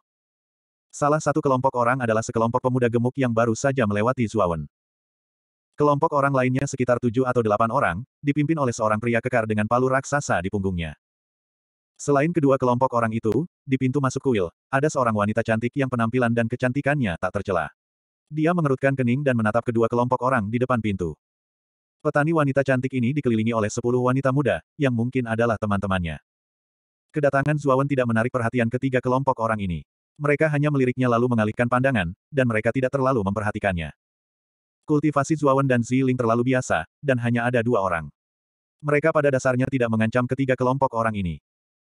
Salah satu kelompok orang adalah sekelompok pemuda gemuk yang baru saja melewati Zuawan. Kelompok orang lainnya sekitar tujuh atau delapan orang, dipimpin oleh seorang pria kekar dengan palu raksasa di punggungnya. Selain kedua kelompok orang itu, di pintu masuk kuil, ada seorang wanita cantik yang penampilan dan kecantikannya tak tercela. Dia mengerutkan kening dan menatap kedua kelompok orang di depan pintu. Petani wanita cantik ini dikelilingi oleh sepuluh wanita muda, yang mungkin adalah teman-temannya. Kedatangan Zuawan tidak menarik perhatian ketiga kelompok orang ini. Mereka hanya meliriknya lalu mengalihkan pandangan, dan mereka tidak terlalu memperhatikannya. Kultivasi Zuawan dan Ziling terlalu biasa, dan hanya ada dua orang. Mereka pada dasarnya tidak mengancam ketiga kelompok orang ini.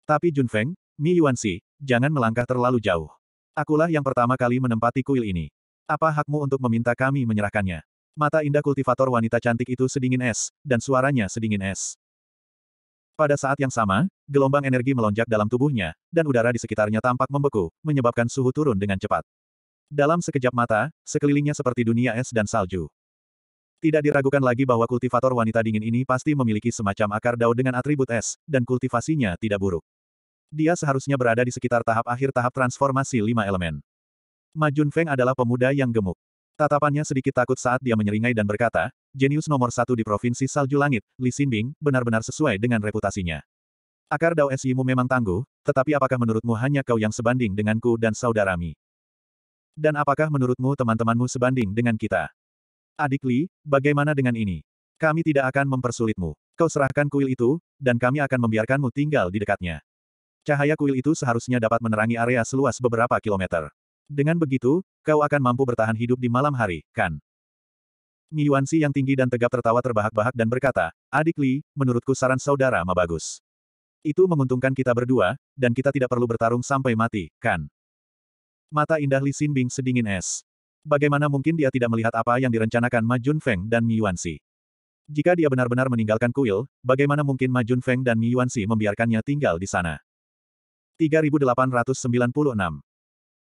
Tapi Jun Feng, Mi Yuanxi, jangan melangkah terlalu jauh. Akulah yang pertama kali menempati kuil ini. Apa hakmu untuk meminta kami menyerahkannya? Mata indah kultivator wanita cantik itu sedingin es, dan suaranya sedingin es. Pada saat yang sama, gelombang energi melonjak dalam tubuhnya, dan udara di sekitarnya tampak membeku, menyebabkan suhu turun dengan cepat. Dalam sekejap mata, sekelilingnya seperti dunia es dan salju. Tidak diragukan lagi bahwa kultivator wanita dingin ini pasti memiliki semacam akar dao dengan atribut es, dan kultivasinya tidak buruk. Dia seharusnya berada di sekitar tahap akhir tahap transformasi lima elemen. Majun Feng adalah pemuda yang gemuk. Tatapannya sedikit takut saat dia menyeringai dan berkata, jenius nomor satu di Provinsi Salju Langit, Li Xinbing, benar-benar sesuai dengan reputasinya. Akar Dao Esimu memang tangguh, tetapi apakah menurutmu hanya kau yang sebanding denganku dan saudarami? Dan apakah menurutmu teman-temanmu sebanding dengan kita? Adik Li, bagaimana dengan ini? Kami tidak akan mempersulitmu. Kau serahkan kuil itu, dan kami akan membiarkanmu tinggal di dekatnya. Cahaya kuil itu seharusnya dapat menerangi area seluas beberapa kilometer. Dengan begitu, kau akan mampu bertahan hidup di malam hari, kan? Miyuansi yang tinggi dan tegap tertawa terbahak-bahak dan berkata, Adik Li, menurutku saran saudara mah bagus. Itu menguntungkan kita berdua, dan kita tidak perlu bertarung sampai mati, kan? Mata indah Li Xinbing sedingin es. Bagaimana mungkin dia tidak melihat apa yang direncanakan Ma Junfeng dan Mi Miyuansi? Jika dia benar-benar meninggalkan kuil, bagaimana mungkin Ma Junfeng dan Mi Yuanxi membiarkannya tinggal di sana? 3896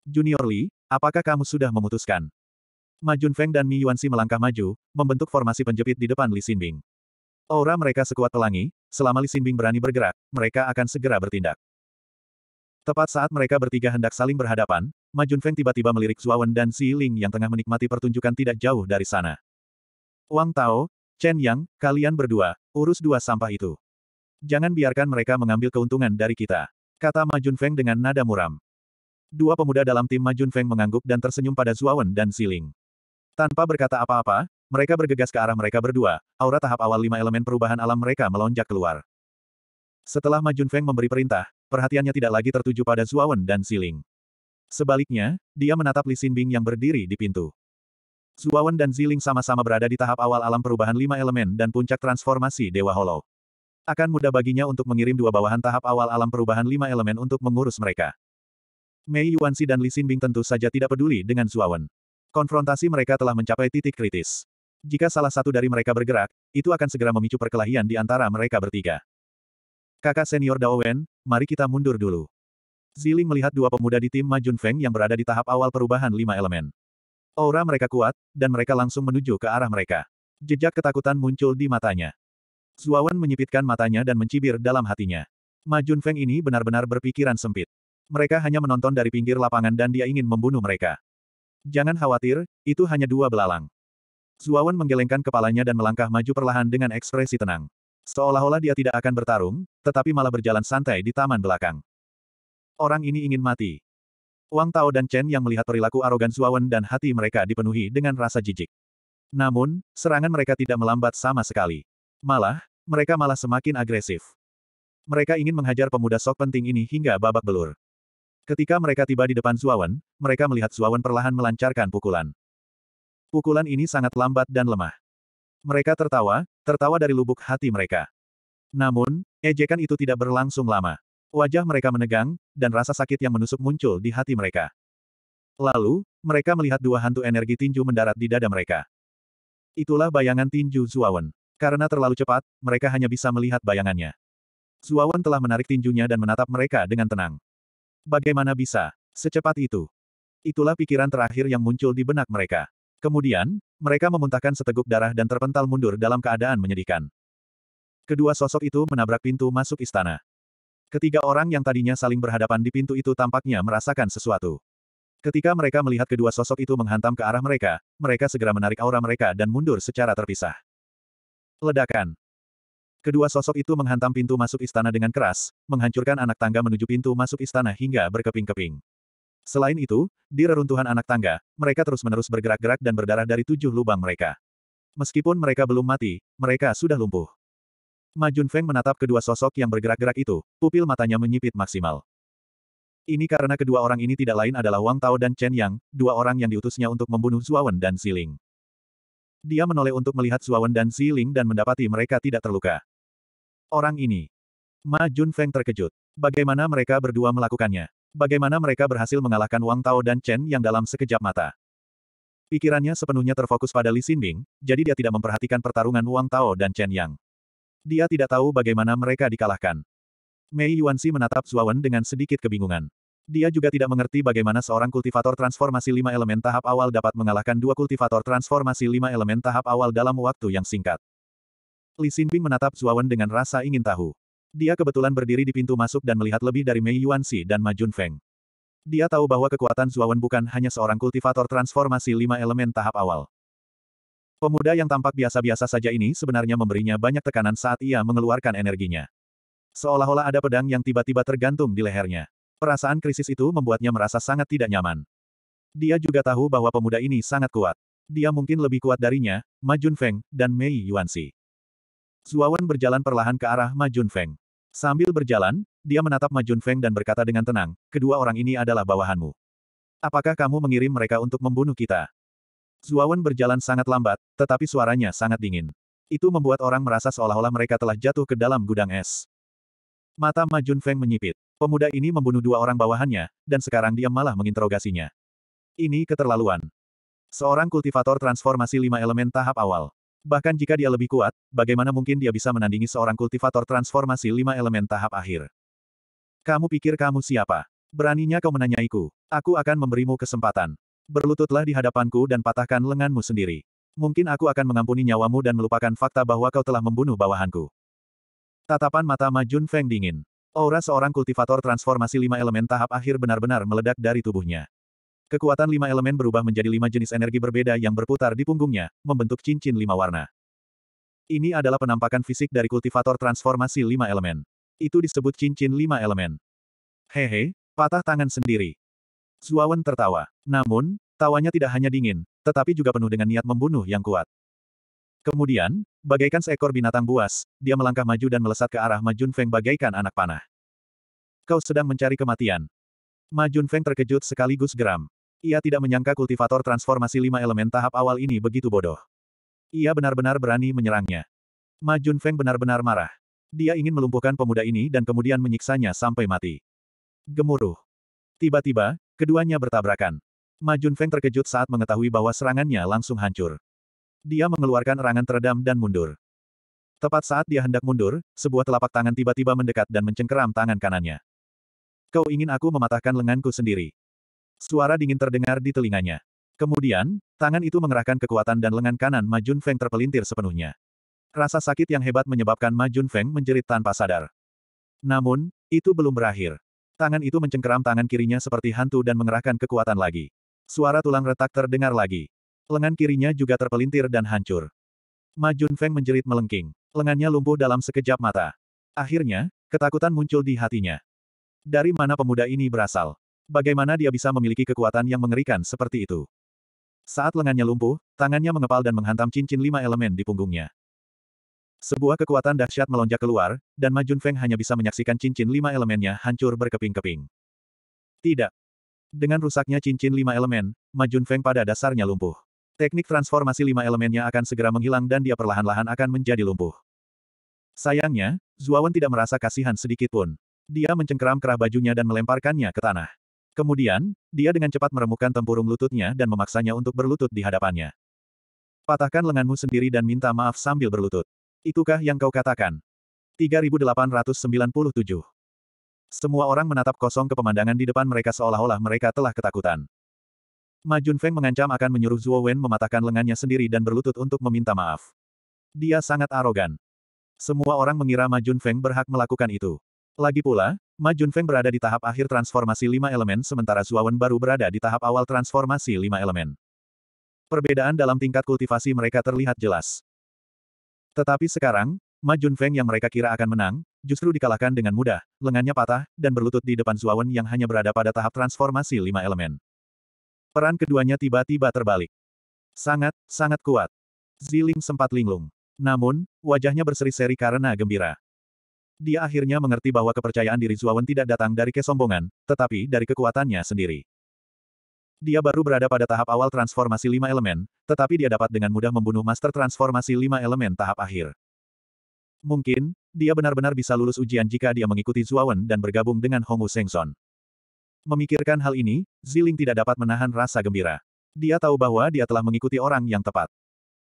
Junior Li, apakah kamu sudah memutuskan? Ma Junfeng dan Mi Yuanxi melangkah maju, membentuk formasi penjepit di depan Li Xinbing. Aura mereka sekuat pelangi, selama Li Xinbing berani bergerak, mereka akan segera bertindak. Tepat saat mereka bertiga hendak saling berhadapan, Ma Junfeng tiba-tiba melirik Zuawan dan Si Ling yang tengah menikmati pertunjukan tidak jauh dari sana. Wang Tao, Chen Yang, kalian berdua, urus dua sampah itu. Jangan biarkan mereka mengambil keuntungan dari kita. Kata Ma Junfeng dengan nada muram. Dua pemuda dalam tim Majun Feng mengangguk dan tersenyum pada Zuawan dan Siling. Tanpa berkata apa-apa, mereka bergegas ke arah mereka berdua, aura tahap awal lima elemen perubahan alam mereka melonjak keluar. Setelah Majun Feng memberi perintah, perhatiannya tidak lagi tertuju pada Zuawan dan Siling. Sebaliknya, dia menatap Li Xinbing yang berdiri di pintu. Zuawan dan Ziling sama-sama berada di tahap awal alam perubahan lima elemen dan puncak transformasi Dewa Hollow. Akan mudah baginya untuk mengirim dua bawahan tahap awal alam perubahan lima elemen untuk mengurus mereka. Mei Yuanxi dan Li Xinbing tentu saja tidak peduli dengan Zuawan. Konfrontasi mereka telah mencapai titik kritis. Jika salah satu dari mereka bergerak, itu akan segera memicu perkelahian di antara mereka bertiga. Kakak senior Dao Wen, mari kita mundur dulu. Ziling melihat dua pemuda di tim Majun Feng yang berada di tahap awal perubahan lima elemen. Aura mereka kuat, dan mereka langsung menuju ke arah mereka. Jejak ketakutan muncul di matanya. Zuawan menyipitkan matanya dan mencibir dalam hatinya. Majun Feng ini benar-benar berpikiran sempit. Mereka hanya menonton dari pinggir lapangan dan dia ingin membunuh mereka. Jangan khawatir, itu hanya dua belalang. Zuawan menggelengkan kepalanya dan melangkah maju perlahan dengan ekspresi tenang. Seolah-olah dia tidak akan bertarung, tetapi malah berjalan santai di taman belakang. Orang ini ingin mati. Wang Tao dan Chen yang melihat perilaku arogan Zuawan dan hati mereka dipenuhi dengan rasa jijik. Namun, serangan mereka tidak melambat sama sekali. Malah, mereka malah semakin agresif. Mereka ingin menghajar pemuda sok penting ini hingga babak belur. Ketika mereka tiba di depan Zuawan, mereka melihat Zuawan perlahan melancarkan pukulan. Pukulan ini sangat lambat dan lemah. Mereka tertawa, tertawa dari lubuk hati mereka. Namun, ejekan itu tidak berlangsung lama. Wajah mereka menegang, dan rasa sakit yang menusuk muncul di hati mereka. Lalu, mereka melihat dua hantu energi tinju mendarat di dada mereka. Itulah bayangan tinju Zuawan. Karena terlalu cepat, mereka hanya bisa melihat bayangannya. Zuawan telah menarik tinjunya dan menatap mereka dengan tenang. Bagaimana bisa? Secepat itu. Itulah pikiran terakhir yang muncul di benak mereka. Kemudian, mereka memuntahkan seteguk darah dan terpental mundur dalam keadaan menyedihkan. Kedua sosok itu menabrak pintu masuk istana. Ketiga orang yang tadinya saling berhadapan di pintu itu tampaknya merasakan sesuatu. Ketika mereka melihat kedua sosok itu menghantam ke arah mereka, mereka segera menarik aura mereka dan mundur secara terpisah. Ledakan. Kedua sosok itu menghantam pintu masuk istana dengan keras, menghancurkan anak tangga menuju pintu masuk istana hingga berkeping-keping. Selain itu, di reruntuhan anak tangga, mereka terus-menerus bergerak-gerak dan berdarah dari tujuh lubang mereka. Meskipun mereka belum mati, mereka sudah lumpuh. Majun Feng menatap kedua sosok yang bergerak-gerak itu, pupil matanya menyipit maksimal. Ini karena kedua orang ini tidak lain adalah Wang Tao dan Chen Yang, dua orang yang diutusnya untuk membunuh Zuawan dan Ziling. Dia menoleh untuk melihat Zuawan dan Ziling dan mendapati mereka tidak terluka orang ini? Ma Jun Feng terkejut. Bagaimana mereka berdua melakukannya? Bagaimana mereka berhasil mengalahkan Wang Tao dan Chen yang dalam sekejap mata? Pikirannya sepenuhnya terfokus pada Li Xinbing, jadi dia tidak memperhatikan pertarungan Wang Tao dan Chen Yang. Dia tidak tahu bagaimana mereka dikalahkan. Mei Yuanxi menatap Wen dengan sedikit kebingungan. Dia juga tidak mengerti bagaimana seorang kultivator transformasi lima elemen tahap awal dapat mengalahkan dua kultivator transformasi lima elemen tahap awal dalam waktu yang singkat. Li Xinping menatap Zuawan dengan rasa ingin tahu. Dia kebetulan berdiri di pintu masuk dan melihat lebih dari Mei Yuanxi dan Ma Junfeng. Dia tahu bahwa kekuatan Zuawan bukan hanya seorang kultivator transformasi lima elemen tahap awal. Pemuda yang tampak biasa-biasa saja ini sebenarnya memberinya banyak tekanan saat ia mengeluarkan energinya. Seolah-olah ada pedang yang tiba-tiba tergantung di lehernya. Perasaan krisis itu membuatnya merasa sangat tidak nyaman. Dia juga tahu bahwa pemuda ini sangat kuat. Dia mungkin lebih kuat darinya, Ma Junfeng, dan Mei Yuanxi. Suawan berjalan perlahan ke arah Ma Feng. Sambil berjalan, dia menatap Ma Feng dan berkata dengan tenang, kedua orang ini adalah bawahanmu. Apakah kamu mengirim mereka untuk membunuh kita? Zuawan berjalan sangat lambat, tetapi suaranya sangat dingin. Itu membuat orang merasa seolah-olah mereka telah jatuh ke dalam gudang es. Mata Ma Feng menyipit. Pemuda ini membunuh dua orang bawahannya, dan sekarang dia malah menginterogasinya. Ini keterlaluan. Seorang kultivator transformasi lima elemen tahap awal. Bahkan jika dia lebih kuat, bagaimana mungkin dia bisa menandingi seorang kultivator transformasi lima elemen tahap akhir? Kamu pikir kamu siapa? Beraninya kau menanyaiku. Aku akan memberimu kesempatan. Berlututlah di hadapanku dan patahkan lenganmu sendiri. Mungkin aku akan mengampuni nyawamu dan melupakan fakta bahwa kau telah membunuh bawahanku. Tatapan mata Ma Jun Feng dingin. Aura seorang kultivator transformasi lima elemen tahap akhir benar-benar meledak dari tubuhnya. Kekuatan lima elemen berubah menjadi lima jenis energi berbeda yang berputar di punggungnya, membentuk cincin lima warna. Ini adalah penampakan fisik dari kultivator transformasi lima elemen. Itu disebut cincin lima elemen. Hehe, patah tangan sendiri. Zuawan tertawa. Namun, tawanya tidak hanya dingin, tetapi juga penuh dengan niat membunuh yang kuat. Kemudian, bagaikan seekor binatang buas, dia melangkah maju dan melesat ke arah Majun Feng bagaikan anak panah. Kau sedang mencari kematian. Majun Feng terkejut sekaligus geram. Ia tidak menyangka kultivator transformasi lima elemen tahap awal ini begitu bodoh. Ia benar-benar berani menyerangnya. Ma Feng benar-benar marah. Dia ingin melumpuhkan pemuda ini dan kemudian menyiksanya sampai mati. Gemuruh. Tiba-tiba, keduanya bertabrakan. Ma Feng terkejut saat mengetahui bahwa serangannya langsung hancur. Dia mengeluarkan erangan teredam dan mundur. Tepat saat dia hendak mundur, sebuah telapak tangan tiba-tiba mendekat dan mencengkeram tangan kanannya. Kau ingin aku mematahkan lenganku sendiri. Suara dingin terdengar di telinganya. Kemudian, tangan itu mengerahkan kekuatan dan lengan kanan Majun Feng terpelintir sepenuhnya. Rasa sakit yang hebat menyebabkan Majun Feng menjerit tanpa sadar. Namun, itu belum berakhir. Tangan itu mencengkeram tangan kirinya seperti hantu dan mengerahkan kekuatan lagi. Suara tulang retak terdengar lagi. Lengan kirinya juga terpelintir dan hancur. Majun Feng menjerit melengking. Lengannya lumpuh dalam sekejap mata. Akhirnya, ketakutan muncul di hatinya. Dari mana pemuda ini berasal? Bagaimana dia bisa memiliki kekuatan yang mengerikan seperti itu? Saat lengannya lumpuh, tangannya mengepal dan menghantam cincin lima elemen di punggungnya. Sebuah kekuatan dahsyat melonjak keluar, dan Majun Feng hanya bisa menyaksikan cincin lima elemennya hancur berkeping-keping. Tidak. Dengan rusaknya cincin lima elemen, Majun Feng pada dasarnya lumpuh. Teknik transformasi lima elemennya akan segera menghilang dan dia perlahan-lahan akan menjadi lumpuh. Sayangnya, Zuawan tidak merasa kasihan sedikitpun. Dia mencengkeram kerah bajunya dan melemparkannya ke tanah. Kemudian, dia dengan cepat meremukkan tempurung lututnya dan memaksanya untuk berlutut di hadapannya. Patahkan lenganmu sendiri dan minta maaf sambil berlutut. Itukah yang kau katakan? 3897 Semua orang menatap kosong ke pemandangan di depan mereka seolah-olah mereka telah ketakutan. Ma Junfeng mengancam akan menyuruh Zhuo Wen mematahkan lengannya sendiri dan berlutut untuk meminta maaf. Dia sangat arogan. Semua orang mengira Ma Junfeng berhak melakukan itu. Lagi pula, Ma Junfeng berada di tahap akhir transformasi lima elemen sementara Zuawan baru berada di tahap awal transformasi lima elemen. Perbedaan dalam tingkat kultivasi mereka terlihat jelas. Tetapi sekarang, Ma Junfeng yang mereka kira akan menang, justru dikalahkan dengan mudah, lengannya patah, dan berlutut di depan Zuawan yang hanya berada pada tahap transformasi lima elemen. Peran keduanya tiba-tiba terbalik. Sangat, sangat kuat. Ziling sempat linglung. Namun, wajahnya berseri-seri karena gembira. Dia akhirnya mengerti bahwa kepercayaan diri Zuawan tidak datang dari kesombongan, tetapi dari kekuatannya sendiri. Dia baru berada pada tahap awal transformasi lima elemen, tetapi dia dapat dengan mudah membunuh master transformasi lima elemen tahap akhir. Mungkin, dia benar-benar bisa lulus ujian jika dia mengikuti Zuawan dan bergabung dengan Hongwu Sengson. Memikirkan hal ini, Ziling tidak dapat menahan rasa gembira. Dia tahu bahwa dia telah mengikuti orang yang tepat.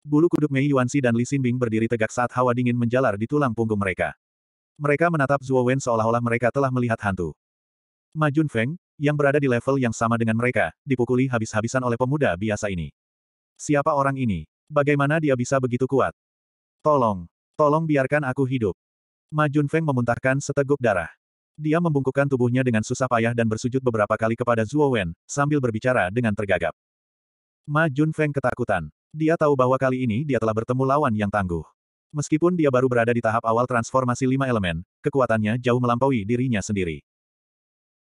Bulu kuduk Mei Yuansi dan Li Xinbing berdiri tegak saat hawa dingin menjalar di tulang punggung mereka. Mereka menatap Zuo Wen seolah-olah mereka telah melihat hantu. Ma Jun Feng, yang berada di level yang sama dengan mereka, dipukuli habis-habisan oleh pemuda biasa ini. Siapa orang ini? Bagaimana dia bisa begitu kuat? Tolong, tolong biarkan aku hidup. Ma Jun Feng memuntahkan seteguk darah. Dia membungkukkan tubuhnya dengan susah payah dan bersujud beberapa kali kepada Zuo Wen, sambil berbicara dengan tergagap. Ma Jun Feng ketakutan. Dia tahu bahwa kali ini dia telah bertemu lawan yang tangguh. Meskipun dia baru berada di tahap awal transformasi lima elemen, kekuatannya jauh melampaui dirinya sendiri.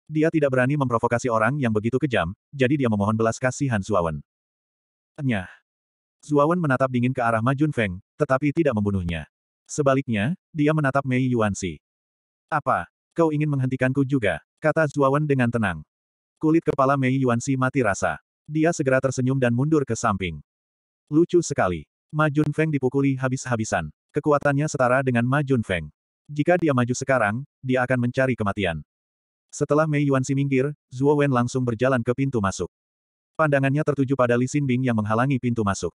Dia tidak berani memprovokasi orang yang begitu kejam, jadi dia memohon belas kasihan Zuawan. Nyah. Zuawan menatap dingin ke arah Majun Feng, tetapi tidak membunuhnya. Sebaliknya, dia menatap Mei Yuanxi. Apa? Kau ingin menghentikanku juga? Kata Zuawan dengan tenang. Kulit kepala Mei Yuanxi mati rasa. Dia segera tersenyum dan mundur ke samping. Lucu sekali. Majun Feng dipukuli habis-habisan. Kekuatannya setara dengan Ma Feng. Jika dia maju sekarang, dia akan mencari kematian. Setelah Mei Yuan si minggir, Zhuo Wen langsung berjalan ke pintu masuk. Pandangannya tertuju pada Li Xinbing yang menghalangi pintu masuk.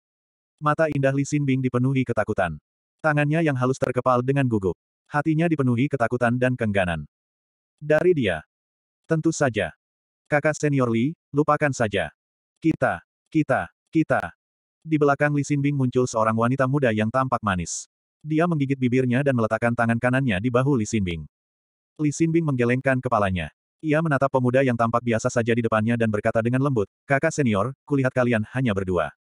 Mata indah Li Xinbing dipenuhi ketakutan. Tangannya yang halus terkepal dengan gugup. Hatinya dipenuhi ketakutan dan kengganan. Dari dia. Tentu saja. Kakak senior Li, lupakan saja. Kita, kita, kita. Di belakang Li Xinbing muncul seorang wanita muda yang tampak manis. Dia menggigit bibirnya dan meletakkan tangan kanannya di bahu Li Xinbing. Li Xinbing menggelengkan kepalanya. Ia menatap pemuda yang tampak biasa saja di depannya dan berkata dengan lembut, kakak senior, kulihat kalian hanya berdua.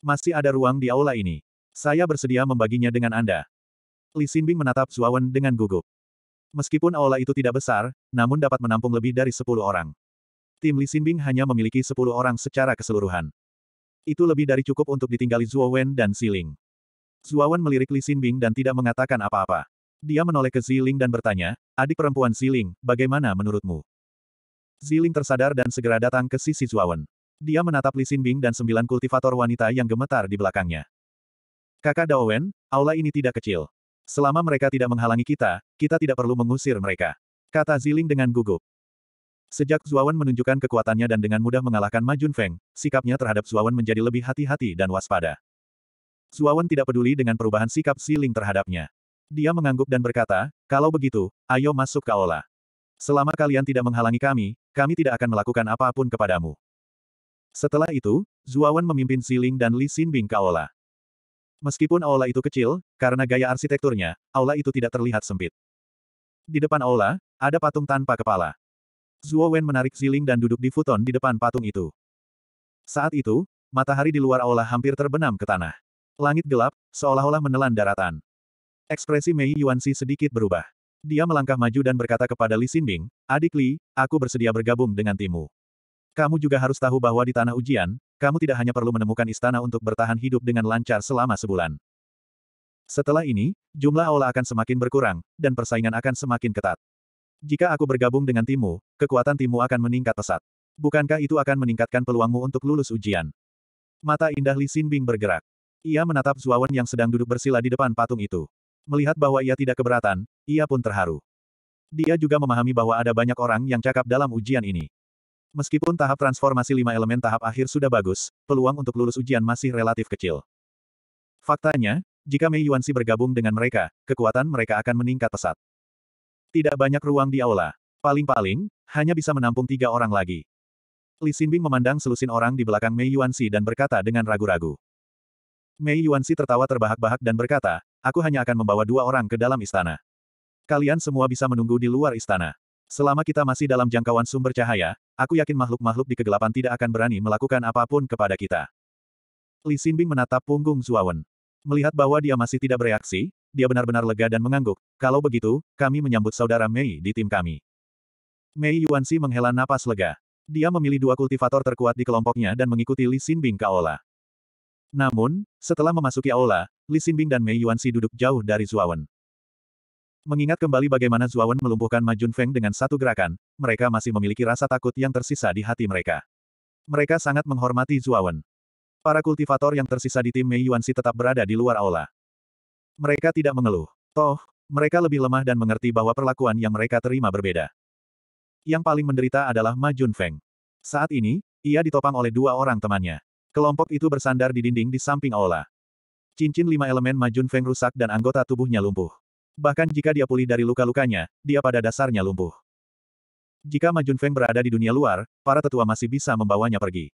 Masih ada ruang di aula ini. Saya bersedia membaginya dengan Anda. Li Xinbing menatap Zuawan dengan gugup. Meskipun aula itu tidak besar, namun dapat menampung lebih dari 10 orang. Tim Li Xinbing hanya memiliki 10 orang secara keseluruhan. Itu lebih dari cukup untuk ditinggali Zuo Wen dan Siling. Zuawan melirik Li Xinbing dan tidak mengatakan apa-apa. Dia menoleh ke Ziling dan bertanya, adik perempuan Ziling, bagaimana menurutmu? Ziling tersadar dan segera datang ke sisi Zuawan. Dia menatap Li Xinbing dan sembilan kultivator wanita yang gemetar di belakangnya. Kakak Daowen, aula ini tidak kecil. Selama mereka tidak menghalangi kita, kita tidak perlu mengusir mereka. Kata Ziling dengan gugup. Sejak Zuawan menunjukkan kekuatannya dan dengan mudah mengalahkan Ma Junfeng, sikapnya terhadap Zuawan menjadi lebih hati-hati dan waspada. Suawan tidak peduli dengan perubahan sikap Si terhadapnya. Dia mengangguk dan berkata, kalau begitu, ayo masuk ke aula. Selama kalian tidak menghalangi kami, kami tidak akan melakukan apapun kepadamu. Setelah itu, Zuawan memimpin Siling dan Li Xinbing ke aula. Meskipun aula itu kecil, karena gaya arsitekturnya, aula itu tidak terlihat sempit. Di depan aula, ada patung tanpa kepala. Zuawan menarik Siling dan duduk di futon di depan patung itu. Saat itu, matahari di luar aula hampir terbenam ke tanah. Langit gelap, seolah-olah menelan daratan. Ekspresi Mei Yuanxi sedikit berubah. Dia melangkah maju dan berkata kepada Li Xinbing, Adik Li, aku bersedia bergabung dengan timu. Kamu juga harus tahu bahwa di tanah ujian, kamu tidak hanya perlu menemukan istana untuk bertahan hidup dengan lancar selama sebulan. Setelah ini, jumlah aula akan semakin berkurang, dan persaingan akan semakin ketat. Jika aku bergabung dengan timu, kekuatan timu akan meningkat pesat. Bukankah itu akan meningkatkan peluangmu untuk lulus ujian? Mata indah Li Xinbing bergerak. Ia menatap Zuawan yang sedang duduk bersila di depan patung itu. Melihat bahwa ia tidak keberatan, ia pun terharu. Dia juga memahami bahwa ada banyak orang yang cakap dalam ujian ini. Meskipun tahap transformasi lima elemen tahap akhir sudah bagus, peluang untuk lulus ujian masih relatif kecil. Faktanya, jika Mei Yuanxi bergabung dengan mereka, kekuatan mereka akan meningkat pesat. Tidak banyak ruang di aula. Paling-paling, hanya bisa menampung tiga orang lagi. Li Xinbing memandang selusin orang di belakang Mei Yuanxi dan berkata dengan ragu-ragu. Mei Yuanxi tertawa terbahak-bahak dan berkata, aku hanya akan membawa dua orang ke dalam istana. Kalian semua bisa menunggu di luar istana. Selama kita masih dalam jangkauan sumber cahaya, aku yakin makhluk-makhluk di kegelapan tidak akan berani melakukan apapun kepada kita. Li Xinbing menatap punggung Zuawan. Melihat bahwa dia masih tidak bereaksi, dia benar-benar lega dan mengangguk. Kalau begitu, kami menyambut saudara Mei di tim kami. Mei Yuanxi menghela napas lega. Dia memilih dua kultivator terkuat di kelompoknya dan mengikuti Li Xinbing ke aula. Namun, setelah memasuki aula, Li Xinbing dan Mei Yuanxi duduk jauh dari Zuawan. Mengingat kembali bagaimana Zuawan melumpuhkan Ma Junfeng dengan satu gerakan, mereka masih memiliki rasa takut yang tersisa di hati mereka. Mereka sangat menghormati Zuawan. Para kultivator yang tersisa di tim Mei Yuanxi tetap berada di luar aula. Mereka tidak mengeluh. Toh, mereka lebih lemah dan mengerti bahwa perlakuan yang mereka terima berbeda. Yang paling menderita adalah Ma Junfeng. Saat ini, ia ditopang oleh dua orang temannya. Kelompok itu bersandar di dinding di samping aula. Cincin lima elemen Majun Feng rusak dan anggota tubuhnya lumpuh. Bahkan jika dia pulih dari luka-lukanya, dia pada dasarnya lumpuh. Jika Majun Feng berada di dunia luar, para tetua masih bisa membawanya pergi.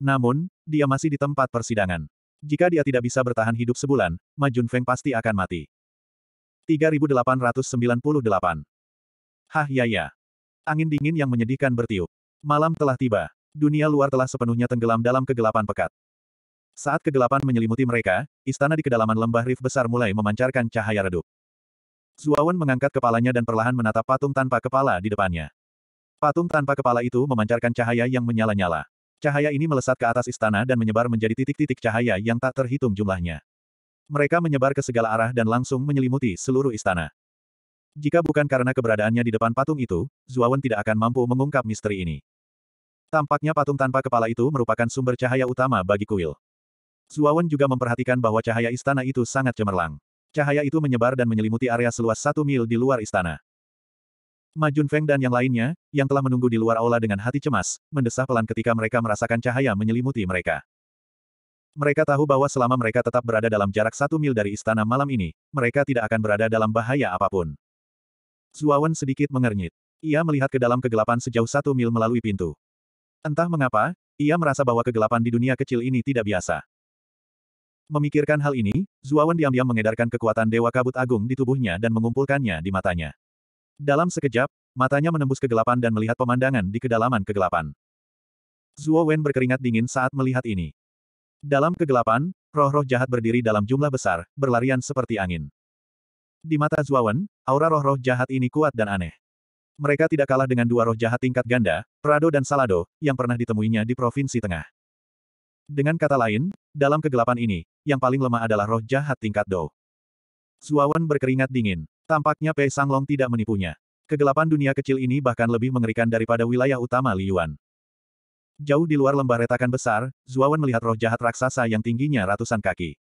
Namun, dia masih di tempat persidangan. Jika dia tidak bisa bertahan hidup sebulan, Majun Feng pasti akan mati. 3898 Hah ya ya. Angin dingin yang menyedihkan bertiup. Malam telah tiba dunia luar telah sepenuhnya tenggelam dalam kegelapan pekat. Saat kegelapan menyelimuti mereka, istana di kedalaman lembah Rif besar mulai memancarkan cahaya redup. Zuawan mengangkat kepalanya dan perlahan menatap patung tanpa kepala di depannya. Patung tanpa kepala itu memancarkan cahaya yang menyala-nyala. Cahaya ini melesat ke atas istana dan menyebar menjadi titik-titik cahaya yang tak terhitung jumlahnya. Mereka menyebar ke segala arah dan langsung menyelimuti seluruh istana. Jika bukan karena keberadaannya di depan patung itu, Zuawan tidak akan mampu mengungkap misteri ini. Tampaknya patung tanpa kepala itu merupakan sumber cahaya utama bagi kuil. Zuawan juga memperhatikan bahwa cahaya istana itu sangat cemerlang. Cahaya itu menyebar dan menyelimuti area seluas satu mil di luar istana. Ma Feng dan yang lainnya, yang telah menunggu di luar aula dengan hati cemas, mendesah pelan ketika mereka merasakan cahaya menyelimuti mereka. Mereka tahu bahwa selama mereka tetap berada dalam jarak satu mil dari istana malam ini, mereka tidak akan berada dalam bahaya apapun. Zuawan sedikit mengernyit. Ia melihat ke dalam kegelapan sejauh satu mil melalui pintu. Entah mengapa, ia merasa bahwa kegelapan di dunia kecil ini tidak biasa. Memikirkan hal ini, Zuawan diam-diam mengedarkan kekuatan Dewa Kabut Agung di tubuhnya dan mengumpulkannya di matanya. Dalam sekejap, matanya menembus kegelapan dan melihat pemandangan di kedalaman kegelapan. Zuawan berkeringat dingin saat melihat ini. Dalam kegelapan, roh-roh jahat berdiri dalam jumlah besar, berlarian seperti angin. Di mata Zuawan, aura roh-roh jahat ini kuat dan aneh. Mereka tidak kalah dengan dua roh jahat tingkat ganda, Prado dan Salado, yang pernah ditemuinya di Provinsi Tengah. Dengan kata lain, dalam kegelapan ini, yang paling lemah adalah roh jahat tingkat Dou. Zuawan berkeringat dingin. Tampaknya Pei Sanglong tidak menipunya. Kegelapan dunia kecil ini bahkan lebih mengerikan daripada wilayah utama Liyuan. Jauh di luar lembah retakan besar, Zuawan melihat roh jahat raksasa yang tingginya ratusan kaki.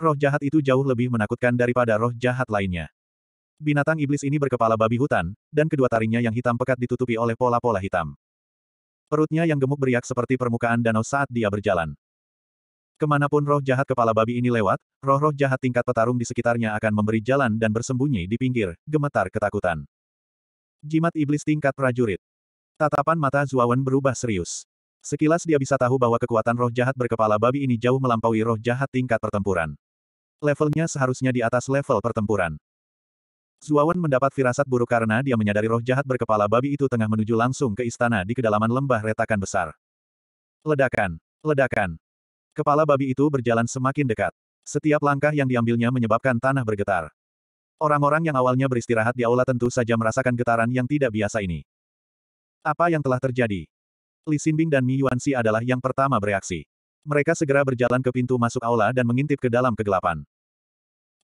Roh jahat itu jauh lebih menakutkan daripada roh jahat lainnya. Binatang iblis ini berkepala babi hutan, dan kedua taringnya yang hitam pekat ditutupi oleh pola-pola hitam. Perutnya yang gemuk beriak seperti permukaan danau saat dia berjalan. Kemanapun roh jahat kepala babi ini lewat, roh-roh jahat tingkat petarung di sekitarnya akan memberi jalan dan bersembunyi di pinggir, gemetar ketakutan. Jimat iblis tingkat prajurit. Tatapan mata Zuawan berubah serius. Sekilas dia bisa tahu bahwa kekuatan roh jahat berkepala babi ini jauh melampaui roh jahat tingkat pertempuran. Levelnya seharusnya di atas level pertempuran. Zuawan mendapat firasat buruk karena dia menyadari roh jahat berkepala babi itu tengah menuju langsung ke istana di kedalaman lembah retakan besar. Ledakan! Ledakan! Kepala babi itu berjalan semakin dekat. Setiap langkah yang diambilnya menyebabkan tanah bergetar. Orang-orang yang awalnya beristirahat di aula tentu saja merasakan getaran yang tidak biasa ini. Apa yang telah terjadi? Li Xinbing dan Mi Yuanxi adalah yang pertama bereaksi. Mereka segera berjalan ke pintu masuk aula dan mengintip ke dalam kegelapan.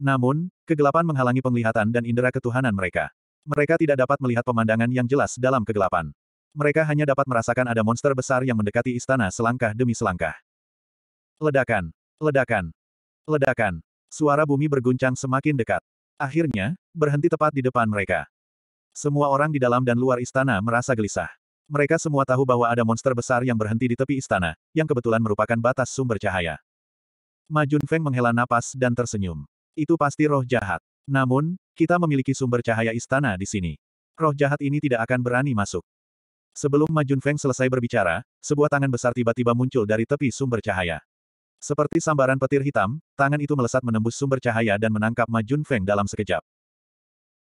Namun, kegelapan menghalangi penglihatan dan indera ketuhanan mereka. Mereka tidak dapat melihat pemandangan yang jelas dalam kegelapan. Mereka hanya dapat merasakan ada monster besar yang mendekati istana selangkah demi selangkah. Ledakan, ledakan, ledakan. Suara bumi berguncang semakin dekat. Akhirnya, berhenti tepat di depan mereka. Semua orang di dalam dan luar istana merasa gelisah. Mereka semua tahu bahwa ada monster besar yang berhenti di tepi istana, yang kebetulan merupakan batas sumber cahaya. Ma Junfeng menghela napas dan tersenyum. Itu pasti roh jahat. Namun, kita memiliki sumber cahaya istana di sini. Roh jahat ini tidak akan berani masuk. Sebelum Majun Feng selesai berbicara, sebuah tangan besar tiba-tiba muncul dari tepi sumber cahaya. Seperti sambaran petir hitam, tangan itu melesat menembus sumber cahaya dan menangkap Majun Feng dalam sekejap.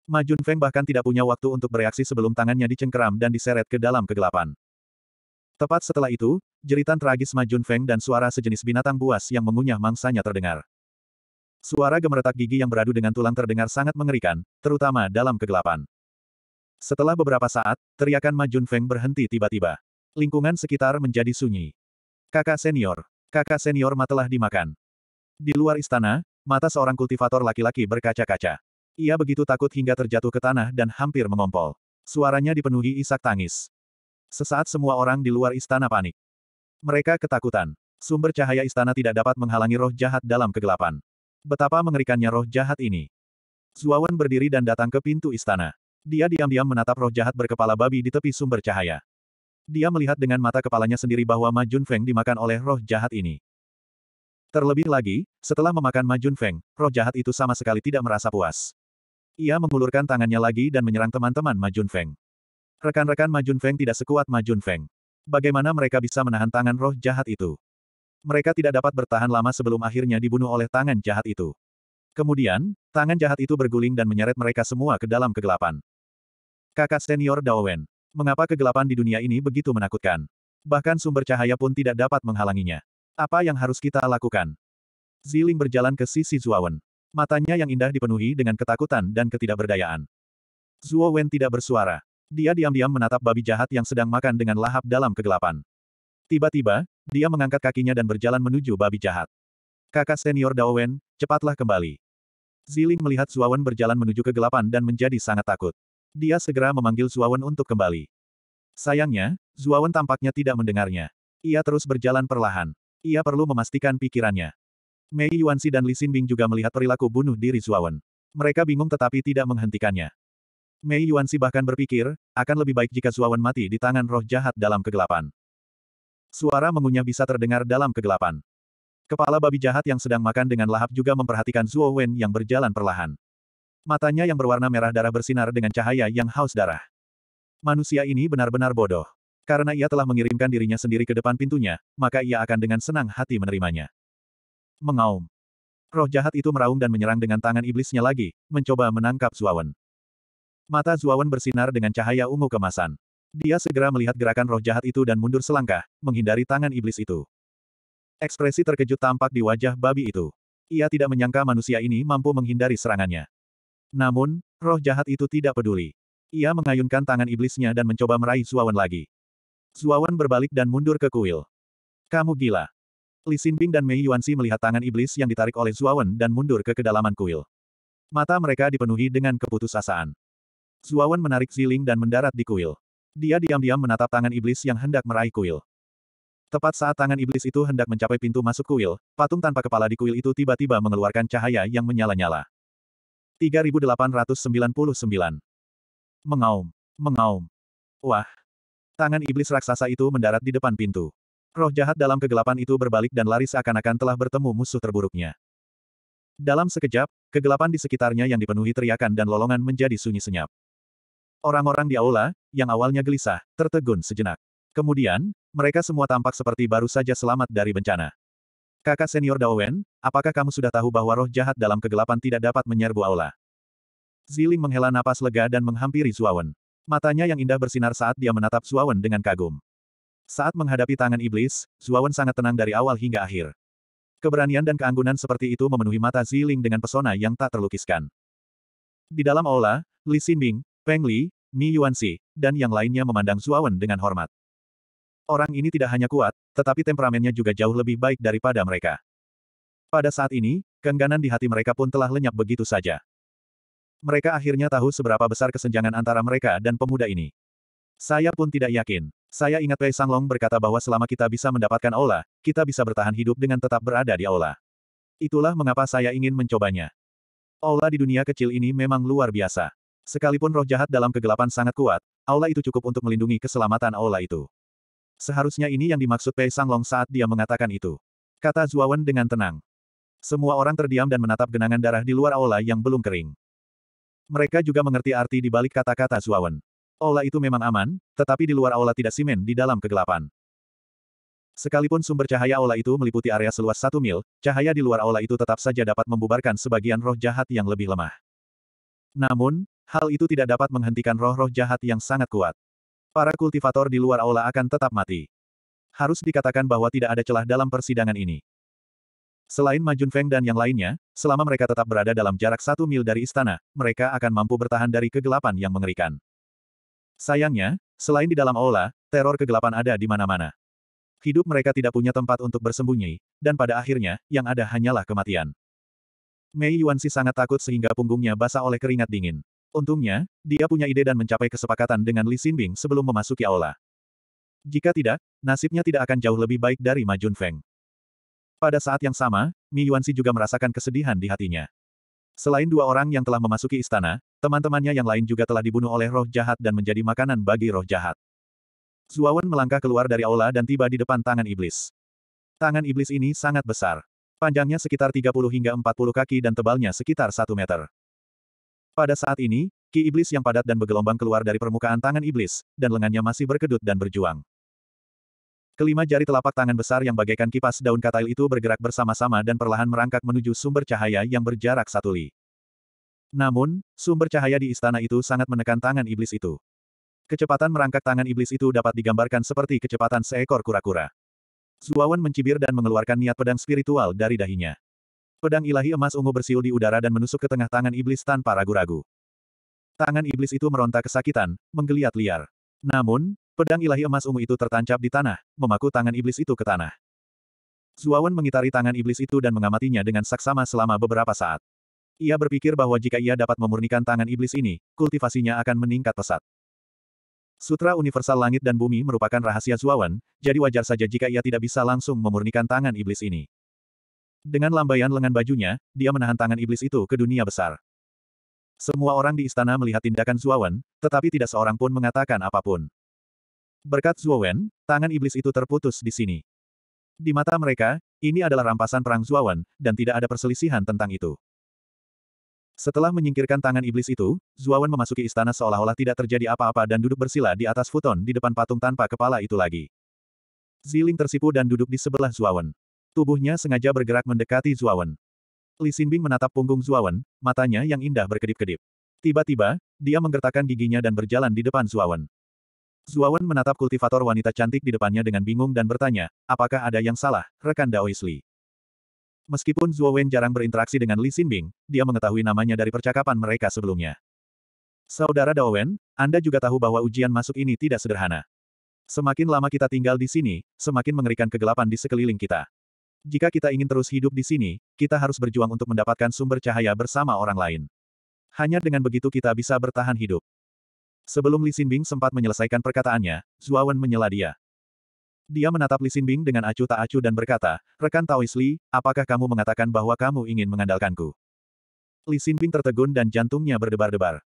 Majun Feng bahkan tidak punya waktu untuk bereaksi sebelum tangannya dicengkeram dan diseret ke dalam kegelapan. Tepat setelah itu, jeritan tragis Majun Feng dan suara sejenis binatang buas yang mengunyah mangsanya terdengar. Suara gemeretak gigi yang beradu dengan tulang terdengar sangat mengerikan, terutama dalam kegelapan. Setelah beberapa saat, teriakan Ma Junfeng berhenti tiba-tiba. Lingkungan sekitar menjadi sunyi. Kakak senior. Kakak senior Ma telah dimakan. Di luar istana, mata seorang kultivator laki-laki berkaca-kaca. Ia begitu takut hingga terjatuh ke tanah dan hampir mengompol. Suaranya dipenuhi isak tangis. Sesaat semua orang di luar istana panik. Mereka ketakutan. Sumber cahaya istana tidak dapat menghalangi roh jahat dalam kegelapan. Betapa mengerikannya roh jahat ini. Zuawan berdiri dan datang ke pintu istana. Dia diam-diam menatap roh jahat berkepala babi di tepi sumber cahaya. Dia melihat dengan mata kepalanya sendiri bahwa Ma Junfeng dimakan oleh roh jahat ini. Terlebih lagi, setelah memakan Ma Junfeng, roh jahat itu sama sekali tidak merasa puas. Ia mengulurkan tangannya lagi dan menyerang teman-teman Ma Junfeng. Rekan-rekan Ma Junfeng tidak sekuat Ma Junfeng. Bagaimana mereka bisa menahan tangan roh jahat itu? mereka tidak dapat bertahan lama sebelum akhirnya dibunuh oleh tangan jahat itu. Kemudian, tangan jahat itu berguling dan menyeret mereka semua ke dalam kegelapan. Kakak senior Daowen, mengapa kegelapan di dunia ini begitu menakutkan? Bahkan sumber cahaya pun tidak dapat menghalanginya. Apa yang harus kita lakukan? Ziling berjalan ke sisi Zuawan. Matanya yang indah dipenuhi dengan ketakutan dan ketidakberdayaan. Zuowen Wen tidak bersuara. Dia diam-diam menatap babi jahat yang sedang makan dengan lahap dalam kegelapan. Tiba-tiba, dia mengangkat kakinya dan berjalan menuju babi jahat. Kakak senior Dao Wen, cepatlah kembali. Ziling melihat Suawan berjalan menuju kegelapan dan menjadi sangat takut. Dia segera memanggil Suawan untuk kembali. Sayangnya, Suawan tampaknya tidak mendengarnya. Ia terus berjalan perlahan. Ia perlu memastikan pikirannya. Mei Yuanzi dan Li Xinbing juga melihat perilaku bunuh diri Suawan. Mereka bingung tetapi tidak menghentikannya. Mei Yuanzi bahkan berpikir, akan lebih baik jika Suawan mati di tangan roh jahat dalam kegelapan. Suara mengunyah bisa terdengar dalam kegelapan. Kepala babi jahat yang sedang makan dengan lahap juga memperhatikan Zuo Wen yang berjalan perlahan. Matanya yang berwarna merah darah bersinar dengan cahaya yang haus darah. Manusia ini benar-benar bodoh. Karena ia telah mengirimkan dirinya sendiri ke depan pintunya, maka ia akan dengan senang hati menerimanya. Mengaum. Roh jahat itu meraung dan menyerang dengan tangan iblisnya lagi, mencoba menangkap Zuo Wen. Mata Zuo Wen bersinar dengan cahaya ungu kemasan. Dia segera melihat gerakan roh jahat itu dan mundur selangkah, menghindari tangan iblis itu. Ekspresi terkejut tampak di wajah babi itu. Ia tidak menyangka manusia ini mampu menghindari serangannya. Namun, roh jahat itu tidak peduli. Ia mengayunkan tangan iblisnya dan mencoba meraih Zuawan lagi. Zuawan berbalik dan mundur ke kuil. Kamu gila. Li Xinping dan Mei Yuanxi melihat tangan iblis yang ditarik oleh Zuawan dan mundur ke kedalaman kuil. Mata mereka dipenuhi dengan keputusasaan. Zuawan menarik Ziling dan mendarat di kuil. Dia diam-diam menatap tangan iblis yang hendak meraih kuil. Tepat saat tangan iblis itu hendak mencapai pintu masuk kuil, patung tanpa kepala di kuil itu tiba-tiba mengeluarkan cahaya yang menyala-nyala. 3899. Mengaum. Mengaum. Wah. Tangan iblis raksasa itu mendarat di depan pintu. Roh jahat dalam kegelapan itu berbalik dan lari seakan-akan telah bertemu musuh terburuknya. Dalam sekejap, kegelapan di sekitarnya yang dipenuhi teriakan dan lolongan menjadi sunyi senyap. Orang-orang di aula, yang awalnya gelisah, tertegun sejenak. Kemudian, mereka semua tampak seperti baru saja selamat dari bencana. Kakak senior Daowen, apakah kamu sudah tahu bahwa roh jahat dalam kegelapan tidak dapat menyerbu aula? Ziling menghela napas lega dan menghampiri Zuawan. Matanya yang indah bersinar saat dia menatap Zuawan dengan kagum. Saat menghadapi tangan iblis, Zuawan sangat tenang dari awal hingga akhir. Keberanian dan keanggunan seperti itu memenuhi mata Ziling dengan pesona yang tak terlukiskan. Di dalam aula, Li Xinbing, Peng Li, Mi Yuanxi, dan yang lainnya memandang Zuawan dengan hormat. Orang ini tidak hanya kuat, tetapi temperamennya juga jauh lebih baik daripada mereka. Pada saat ini, kengganan di hati mereka pun telah lenyap begitu saja. Mereka akhirnya tahu seberapa besar kesenjangan antara mereka dan pemuda ini. Saya pun tidak yakin. Saya ingat Wei Sanglong berkata bahwa selama kita bisa mendapatkan aula, kita bisa bertahan hidup dengan tetap berada di aula. Itulah mengapa saya ingin mencobanya. Aula di dunia kecil ini memang luar biasa. Sekalipun roh jahat dalam kegelapan sangat kuat, aula itu cukup untuk melindungi keselamatan aula itu. Seharusnya ini yang dimaksud Pei Sanglong saat dia mengatakan itu. Kata Zuawan dengan tenang. Semua orang terdiam dan menatap genangan darah di luar aula yang belum kering. Mereka juga mengerti arti di balik kata-kata Zuawan. Aula itu memang aman, tetapi di luar aula tidak simen di dalam kegelapan. Sekalipun sumber cahaya aula itu meliputi area seluas satu mil, cahaya di luar aula itu tetap saja dapat membubarkan sebagian roh jahat yang lebih lemah. Namun, hal itu tidak dapat menghentikan roh-roh jahat yang sangat kuat. Para kultivator di luar aula akan tetap mati. Harus dikatakan bahwa tidak ada celah dalam persidangan ini. Selain Majun Feng dan yang lainnya, selama mereka tetap berada dalam jarak satu mil dari istana, mereka akan mampu bertahan dari kegelapan yang mengerikan. Sayangnya, selain di dalam aula, teror kegelapan ada di mana-mana. Hidup mereka tidak punya tempat untuk bersembunyi, dan pada akhirnya, yang ada hanyalah kematian. Mei Yuanxi sangat takut sehingga punggungnya basah oleh keringat dingin. Untungnya, dia punya ide dan mencapai kesepakatan dengan Li Xinbing sebelum memasuki aula. Jika tidak, nasibnya tidak akan jauh lebih baik dari Ma Junfeng. Pada saat yang sama, Mi Yuanxi juga merasakan kesedihan di hatinya. Selain dua orang yang telah memasuki istana, teman-temannya yang lain juga telah dibunuh oleh roh jahat dan menjadi makanan bagi roh jahat. Zuawan melangkah keluar dari aula dan tiba di depan tangan iblis. Tangan iblis ini sangat besar. Panjangnya sekitar 30 hingga 40 kaki dan tebalnya sekitar 1 meter. Pada saat ini, ki iblis yang padat dan bergelombang keluar dari permukaan tangan iblis, dan lengannya masih berkedut dan berjuang. Kelima jari telapak tangan besar yang bagaikan kipas daun katail itu bergerak bersama-sama dan perlahan merangkak menuju sumber cahaya yang berjarak satu li. Namun, sumber cahaya di istana itu sangat menekan tangan iblis itu. Kecepatan merangkak tangan iblis itu dapat digambarkan seperti kecepatan seekor kura-kura. Zuawan mencibir dan mengeluarkan niat pedang spiritual dari dahinya. Pedang ilahi emas ungu bersiul di udara dan menusuk ke tengah tangan iblis tanpa ragu-ragu. Tangan iblis itu meronta kesakitan, menggeliat liar. Namun, pedang ilahi emas ungu itu tertancap di tanah, memaku tangan iblis itu ke tanah. Zuawan mengitari tangan iblis itu dan mengamatinya dengan saksama selama beberapa saat. Ia berpikir bahwa jika ia dapat memurnikan tangan iblis ini, kultivasinya akan meningkat pesat. Sutra Universal Langit dan Bumi merupakan rahasia Zuawan, jadi wajar saja jika ia tidak bisa langsung memurnikan tangan iblis ini. Dengan lambaian lengan bajunya, dia menahan tangan iblis itu ke dunia besar. Semua orang di istana melihat tindakan Zuawan, tetapi tidak seorang pun mengatakan apapun. Berkat Zuawan, tangan iblis itu terputus di sini. Di mata mereka, ini adalah rampasan perang Zuawan, dan tidak ada perselisihan tentang itu. Setelah menyingkirkan tangan iblis itu, Zuawan memasuki istana seolah-olah tidak terjadi apa-apa dan duduk bersila di atas futon di depan patung tanpa kepala itu lagi. Ziling tersipu dan duduk di sebelah Zuawan. Tubuhnya sengaja bergerak mendekati Zuawan. Li Xinbing menatap punggung Zuawan, matanya yang indah berkedip-kedip. Tiba-tiba, dia menggertakkan giginya dan berjalan di depan Zuawan. Zuawan menatap kultivator wanita cantik di depannya dengan bingung dan bertanya, apakah ada yang salah, rekan Daois Li? Meskipun Zuawan jarang berinteraksi dengan Li Xinbing, dia mengetahui namanya dari percakapan mereka sebelumnya. Saudara Dao Wen, Anda juga tahu bahwa ujian masuk ini tidak sederhana. Semakin lama kita tinggal di sini, semakin mengerikan kegelapan di sekeliling kita. Jika kita ingin terus hidup di sini, kita harus berjuang untuk mendapatkan sumber cahaya bersama orang lain. Hanya dengan begitu kita bisa bertahan hidup. Sebelum Li Xinbing sempat menyelesaikan perkataannya, Wen menyela dia. Dia menatap Li Xinbing dengan acuh tak acuh dan berkata, Rekan Taois Li, apakah kamu mengatakan bahwa kamu ingin mengandalkanku? Li Xinbing tertegun dan jantungnya berdebar-debar.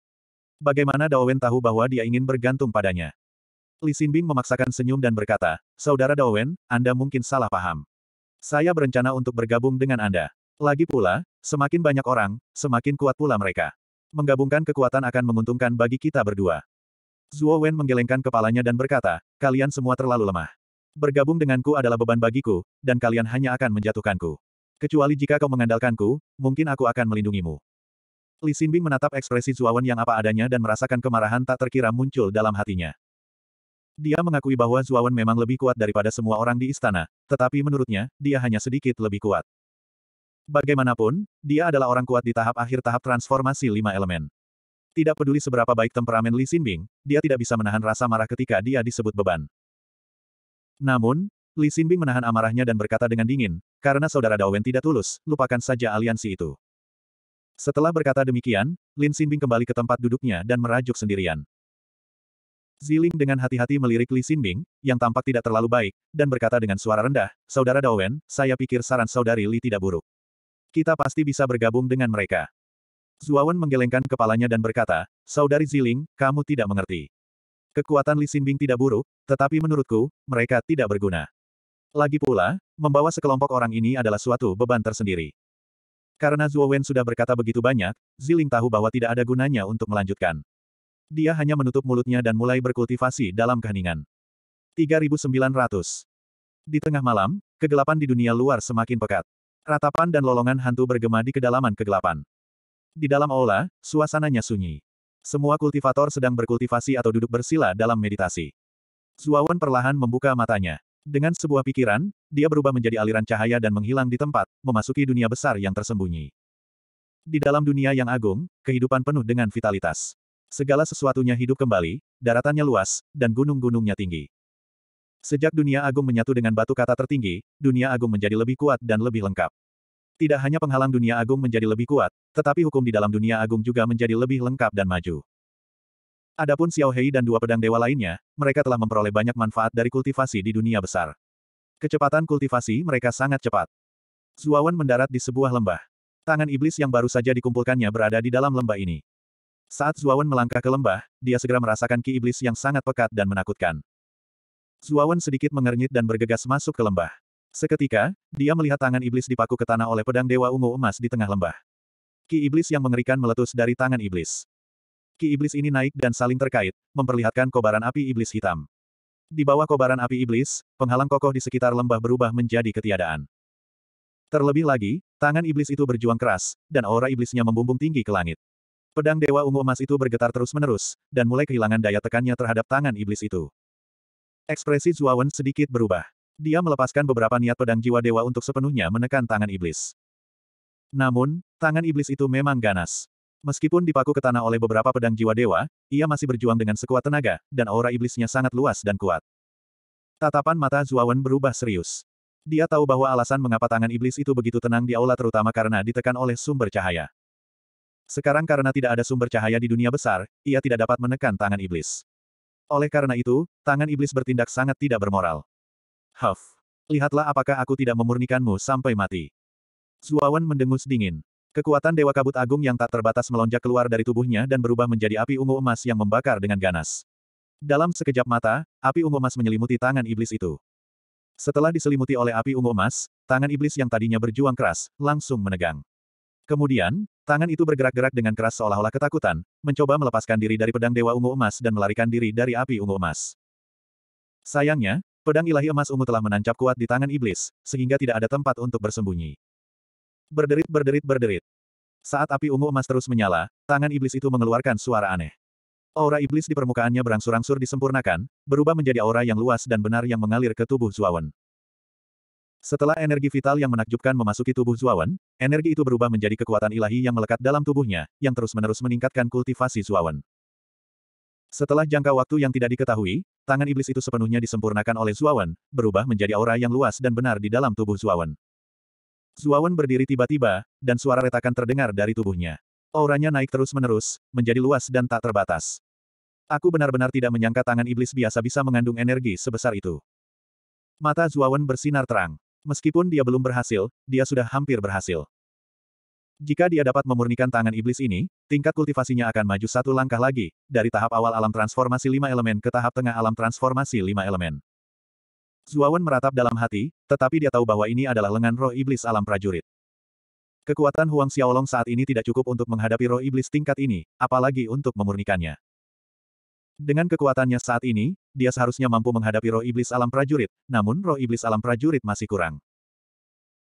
Bagaimana Dao Wen tahu bahwa dia ingin bergantung padanya? Li Xinbing memaksakan senyum dan berkata, Saudara Dao Wen, Anda mungkin salah paham. Saya berencana untuk bergabung dengan Anda. Lagi pula, semakin banyak orang, semakin kuat pula mereka. Menggabungkan kekuatan akan menguntungkan bagi kita berdua. Zuo Wen menggelengkan kepalanya dan berkata, kalian semua terlalu lemah. Bergabung denganku adalah beban bagiku, dan kalian hanya akan menjatuhkanku. Kecuali jika kau mengandalkanku, mungkin aku akan melindungimu. Li Xinbing menatap ekspresi Wen yang apa adanya dan merasakan kemarahan tak terkira muncul dalam hatinya. Dia mengakui bahwa Zuawan memang lebih kuat daripada semua orang di istana, tetapi menurutnya, dia hanya sedikit lebih kuat. Bagaimanapun, dia adalah orang kuat di tahap akhir tahap transformasi lima elemen. Tidak peduli seberapa baik temperamen Li Xinbing, dia tidak bisa menahan rasa marah ketika dia disebut beban. Namun, Li Xinbing menahan amarahnya dan berkata dengan dingin, karena saudara Dawen tidak tulus, lupakan saja aliansi itu. Setelah berkata demikian, Lin Xinbing kembali ke tempat duduknya dan merajuk sendirian. Ziling dengan hati-hati melirik Li Xinbing, yang tampak tidak terlalu baik, dan berkata dengan suara rendah, Saudara Dawen, saya pikir saran saudari Li tidak buruk. Kita pasti bisa bergabung dengan mereka. Zuawan menggelengkan kepalanya dan berkata, Saudari Ziling, kamu tidak mengerti. Kekuatan Li Xinbing tidak buruk, tetapi menurutku, mereka tidak berguna. Lagi pula, membawa sekelompok orang ini adalah suatu beban tersendiri. Karena Zuo Wen sudah berkata begitu banyak, Ziling tahu bahwa tidak ada gunanya untuk melanjutkan. Dia hanya menutup mulutnya dan mulai berkultivasi dalam keheningan. 3900. Di tengah malam, kegelapan di dunia luar semakin pekat. Ratapan dan lolongan hantu bergema di kedalaman kegelapan. Di dalam aula, suasananya sunyi. Semua kultivator sedang berkultivasi atau duduk bersila dalam meditasi. Zuawan perlahan membuka matanya. Dengan sebuah pikiran, dia berubah menjadi aliran cahaya dan menghilang di tempat, memasuki dunia besar yang tersembunyi. Di dalam dunia yang agung, kehidupan penuh dengan vitalitas. Segala sesuatunya hidup kembali, daratannya luas, dan gunung-gunungnya tinggi. Sejak dunia agung menyatu dengan batu kata tertinggi, dunia agung menjadi lebih kuat dan lebih lengkap. Tidak hanya penghalang dunia agung menjadi lebih kuat, tetapi hukum di dalam dunia agung juga menjadi lebih lengkap dan maju. Adapun Xiao Hei dan dua pedang dewa lainnya, mereka telah memperoleh banyak manfaat dari kultivasi di dunia besar. Kecepatan kultivasi mereka sangat cepat. Zuawan mendarat di sebuah lembah. Tangan iblis yang baru saja dikumpulkannya berada di dalam lembah ini. Saat Zuawan melangkah ke lembah, dia segera merasakan ki iblis yang sangat pekat dan menakutkan. Zuawan sedikit mengernyit dan bergegas masuk ke lembah. Seketika, dia melihat tangan iblis dipaku ke tanah oleh pedang dewa ungu emas di tengah lembah. Ki iblis yang mengerikan meletus dari tangan iblis. Ki iblis ini naik dan saling terkait, memperlihatkan kobaran api iblis hitam. Di bawah kobaran api iblis, penghalang kokoh di sekitar lembah berubah menjadi ketiadaan. Terlebih lagi, tangan iblis itu berjuang keras, dan aura iblisnya membumbung tinggi ke langit. Pedang Dewa Ungu Emas itu bergetar terus-menerus, dan mulai kehilangan daya tekannya terhadap tangan iblis itu. Ekspresi Zuawan sedikit berubah. Dia melepaskan beberapa niat pedang jiwa dewa untuk sepenuhnya menekan tangan iblis. Namun, tangan iblis itu memang ganas. Meskipun dipaku ke tanah oleh beberapa pedang jiwa dewa, ia masih berjuang dengan sekuat tenaga, dan aura iblisnya sangat luas dan kuat. Tatapan mata Zuawan berubah serius. Dia tahu bahwa alasan mengapa tangan iblis itu begitu tenang di aula terutama karena ditekan oleh sumber cahaya. Sekarang karena tidak ada sumber cahaya di dunia besar, ia tidak dapat menekan tangan iblis. Oleh karena itu, tangan iblis bertindak sangat tidak bermoral. Huff. Lihatlah apakah aku tidak memurnikanmu sampai mati. Zuawan mendengus dingin. Kekuatan Dewa Kabut Agung yang tak terbatas melonjak keluar dari tubuhnya dan berubah menjadi api ungu emas yang membakar dengan ganas. Dalam sekejap mata, api ungu emas menyelimuti tangan iblis itu. Setelah diselimuti oleh api ungu emas, tangan iblis yang tadinya berjuang keras, langsung menegang. Kemudian, tangan itu bergerak-gerak dengan keras seolah-olah ketakutan, mencoba melepaskan diri dari pedang Dewa Ungu Emas dan melarikan diri dari api Ungu Emas. Sayangnya, pedang ilahi emas ungu telah menancap kuat di tangan iblis, sehingga tidak ada tempat untuk bersembunyi. Berderit berderit berderit. Saat api ungu emas terus menyala, tangan iblis itu mengeluarkan suara aneh. Aura iblis di permukaannya berangsur-angsur disempurnakan, berubah menjadi aura yang luas dan benar yang mengalir ke tubuh Zuawan. Setelah energi vital yang menakjubkan memasuki tubuh Zuawan, energi itu berubah menjadi kekuatan ilahi yang melekat dalam tubuhnya, yang terus-menerus meningkatkan kultivasi Zuawan. Setelah jangka waktu yang tidak diketahui, tangan iblis itu sepenuhnya disempurnakan oleh Zuawan, berubah menjadi aura yang luas dan benar di dalam tubuh Zuawan. Zuawan berdiri tiba-tiba, dan suara retakan terdengar dari tubuhnya. Auranya naik terus-menerus, menjadi luas dan tak terbatas. Aku benar-benar tidak menyangka tangan iblis biasa bisa mengandung energi sebesar itu. Mata Zuawan bersinar terang. Meskipun dia belum berhasil, dia sudah hampir berhasil. Jika dia dapat memurnikan tangan iblis ini, tingkat kultivasinya akan maju satu langkah lagi, dari tahap awal alam transformasi lima elemen ke tahap tengah alam transformasi lima elemen. Zuawan meratap dalam hati, tetapi dia tahu bahwa ini adalah lengan roh iblis alam prajurit. Kekuatan Huang Xiaolong saat ini tidak cukup untuk menghadapi roh iblis tingkat ini, apalagi untuk memurnikannya. Dengan kekuatannya saat ini, dia seharusnya mampu menghadapi roh iblis alam prajurit, namun roh iblis alam prajurit masih kurang.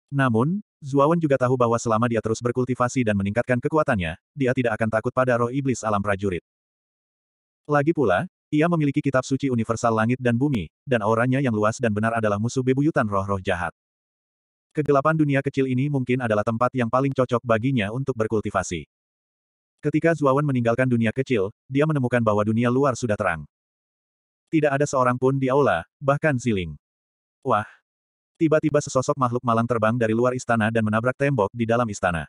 Namun, Zuawan juga tahu bahwa selama dia terus berkultivasi dan meningkatkan kekuatannya, dia tidak akan takut pada roh iblis alam prajurit. Lagi pula, ia memiliki kitab suci universal langit dan bumi, dan auranya yang luas dan benar adalah musuh bebuyutan roh-roh jahat. Kegelapan dunia kecil ini mungkin adalah tempat yang paling cocok baginya untuk berkultivasi. Ketika Zuawan meninggalkan dunia kecil, dia menemukan bahwa dunia luar sudah terang. Tidak ada seorang pun di aula, bahkan Ziling. Wah! Tiba-tiba sesosok makhluk malang terbang dari luar istana dan menabrak tembok di dalam istana.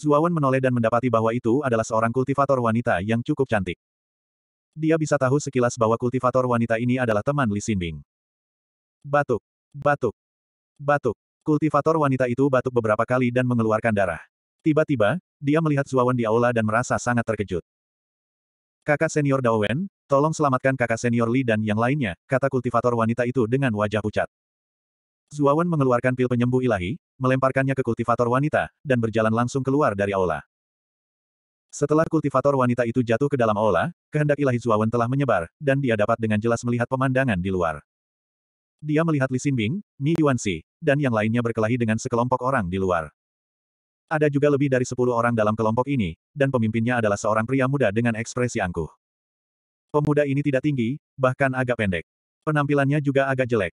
Zuawan menoleh dan mendapati bahwa itu adalah seorang kultivator wanita yang cukup cantik. Dia bisa tahu sekilas bahwa kultivator wanita ini adalah teman Li Xinbing. Batuk, batuk, batuk. Kultivator wanita itu batuk beberapa kali dan mengeluarkan darah. Tiba-tiba, dia melihat Zuawan di aula dan merasa sangat terkejut. Kakak senior Dao Wen, tolong selamatkan kakak senior Li dan yang lainnya, kata kultivator wanita itu dengan wajah pucat. Zuawan mengeluarkan pil penyembuh ilahi, melemparkannya ke kultivator wanita, dan berjalan langsung keluar dari aula. Setelah kultivator wanita itu jatuh ke dalam aula, kehendak ilahi Zuawan telah menyebar, dan dia dapat dengan jelas melihat pemandangan di luar. Dia melihat Li Xinbing, Mi Yuanxi, dan yang lainnya berkelahi dengan sekelompok orang di luar. Ada juga lebih dari sepuluh orang dalam kelompok ini, dan pemimpinnya adalah seorang pria muda dengan ekspresi angkuh. Pemuda ini tidak tinggi, bahkan agak pendek. Penampilannya juga agak jelek.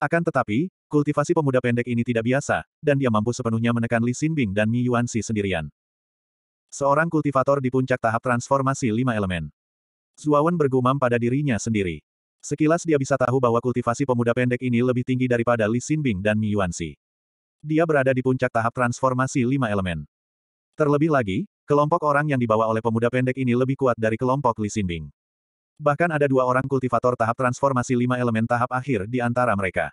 Akan tetapi, kultivasi pemuda pendek ini tidak biasa, dan dia mampu sepenuhnya menekan Li Xinbing dan Mi Yuanxi sendirian. Seorang kultivator di puncak tahap transformasi lima elemen. Zuawan bergumam pada dirinya sendiri. Sekilas dia bisa tahu bahwa kultivasi pemuda pendek ini lebih tinggi daripada Li Xinbing dan Mi Yuanxi. Dia berada di puncak tahap transformasi lima elemen. Terlebih lagi, kelompok orang yang dibawa oleh pemuda pendek ini lebih kuat dari kelompok Li Xinbing. Bahkan ada dua orang kultivator tahap transformasi lima elemen tahap akhir di antara mereka.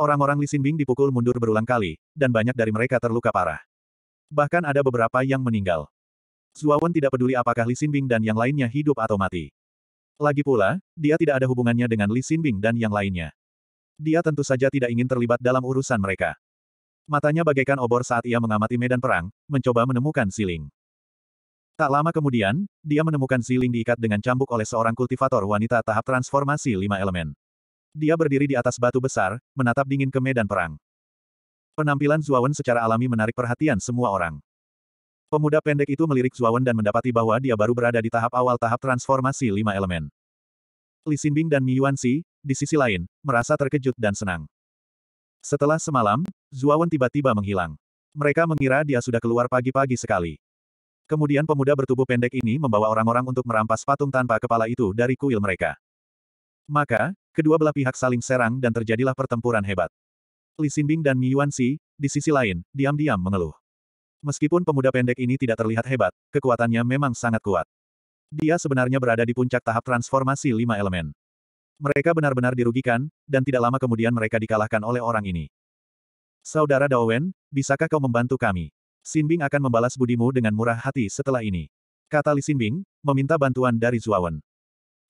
Orang-orang Li Xinbing dipukul mundur berulang kali, dan banyak dari mereka terluka parah. Bahkan ada beberapa yang meninggal. Zuawan tidak peduli apakah Li Xinbing dan yang lainnya hidup atau mati. Lagi pula, dia tidak ada hubungannya dengan Li Xinbing dan yang lainnya. Dia tentu saja tidak ingin terlibat dalam urusan mereka. Matanya bagaikan obor saat ia mengamati medan perang, mencoba menemukan siling. Tak lama kemudian, dia menemukan siling diikat dengan cambuk oleh seorang kultivator wanita tahap transformasi lima elemen. Dia berdiri di atas batu besar, menatap dingin ke medan perang. Penampilan Zuawan secara alami menarik perhatian semua orang. Pemuda pendek itu melirik Zuawan dan mendapati bahwa dia baru berada di tahap awal tahap transformasi lima elemen. Li Xinbing dan Mi Yuanxi, di sisi lain, merasa terkejut dan senang. Setelah semalam, Zuawan tiba-tiba menghilang. Mereka mengira dia sudah keluar pagi-pagi sekali. Kemudian pemuda bertubuh pendek ini membawa orang-orang untuk merampas patung tanpa kepala itu dari kuil mereka. Maka, kedua belah pihak saling serang dan terjadilah pertempuran hebat. Li Xinbing dan Mi Yuan Xi, di sisi lain, diam-diam mengeluh. Meskipun pemuda pendek ini tidak terlihat hebat, kekuatannya memang sangat kuat. Dia sebenarnya berada di puncak tahap transformasi lima elemen. Mereka benar-benar dirugikan, dan tidak lama kemudian mereka dikalahkan oleh orang ini. Saudara Daowen, bisakah kau membantu kami? Sinbing akan membalas budimu dengan murah hati setelah ini. Kata Li Sinbing, meminta bantuan dari Zuawan.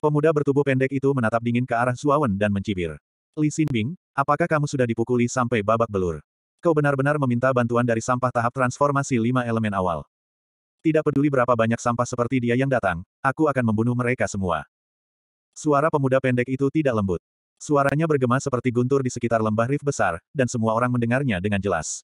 Pemuda bertubuh pendek itu menatap dingin ke arah Zuawan dan mencibir. Li Sinbing, apakah kamu sudah dipukuli sampai babak belur? Kau benar-benar meminta bantuan dari sampah tahap transformasi lima elemen awal. Tidak peduli berapa banyak sampah seperti dia yang datang, aku akan membunuh mereka semua. Suara pemuda pendek itu tidak lembut. Suaranya bergema seperti guntur di sekitar lembah rif besar, dan semua orang mendengarnya dengan jelas.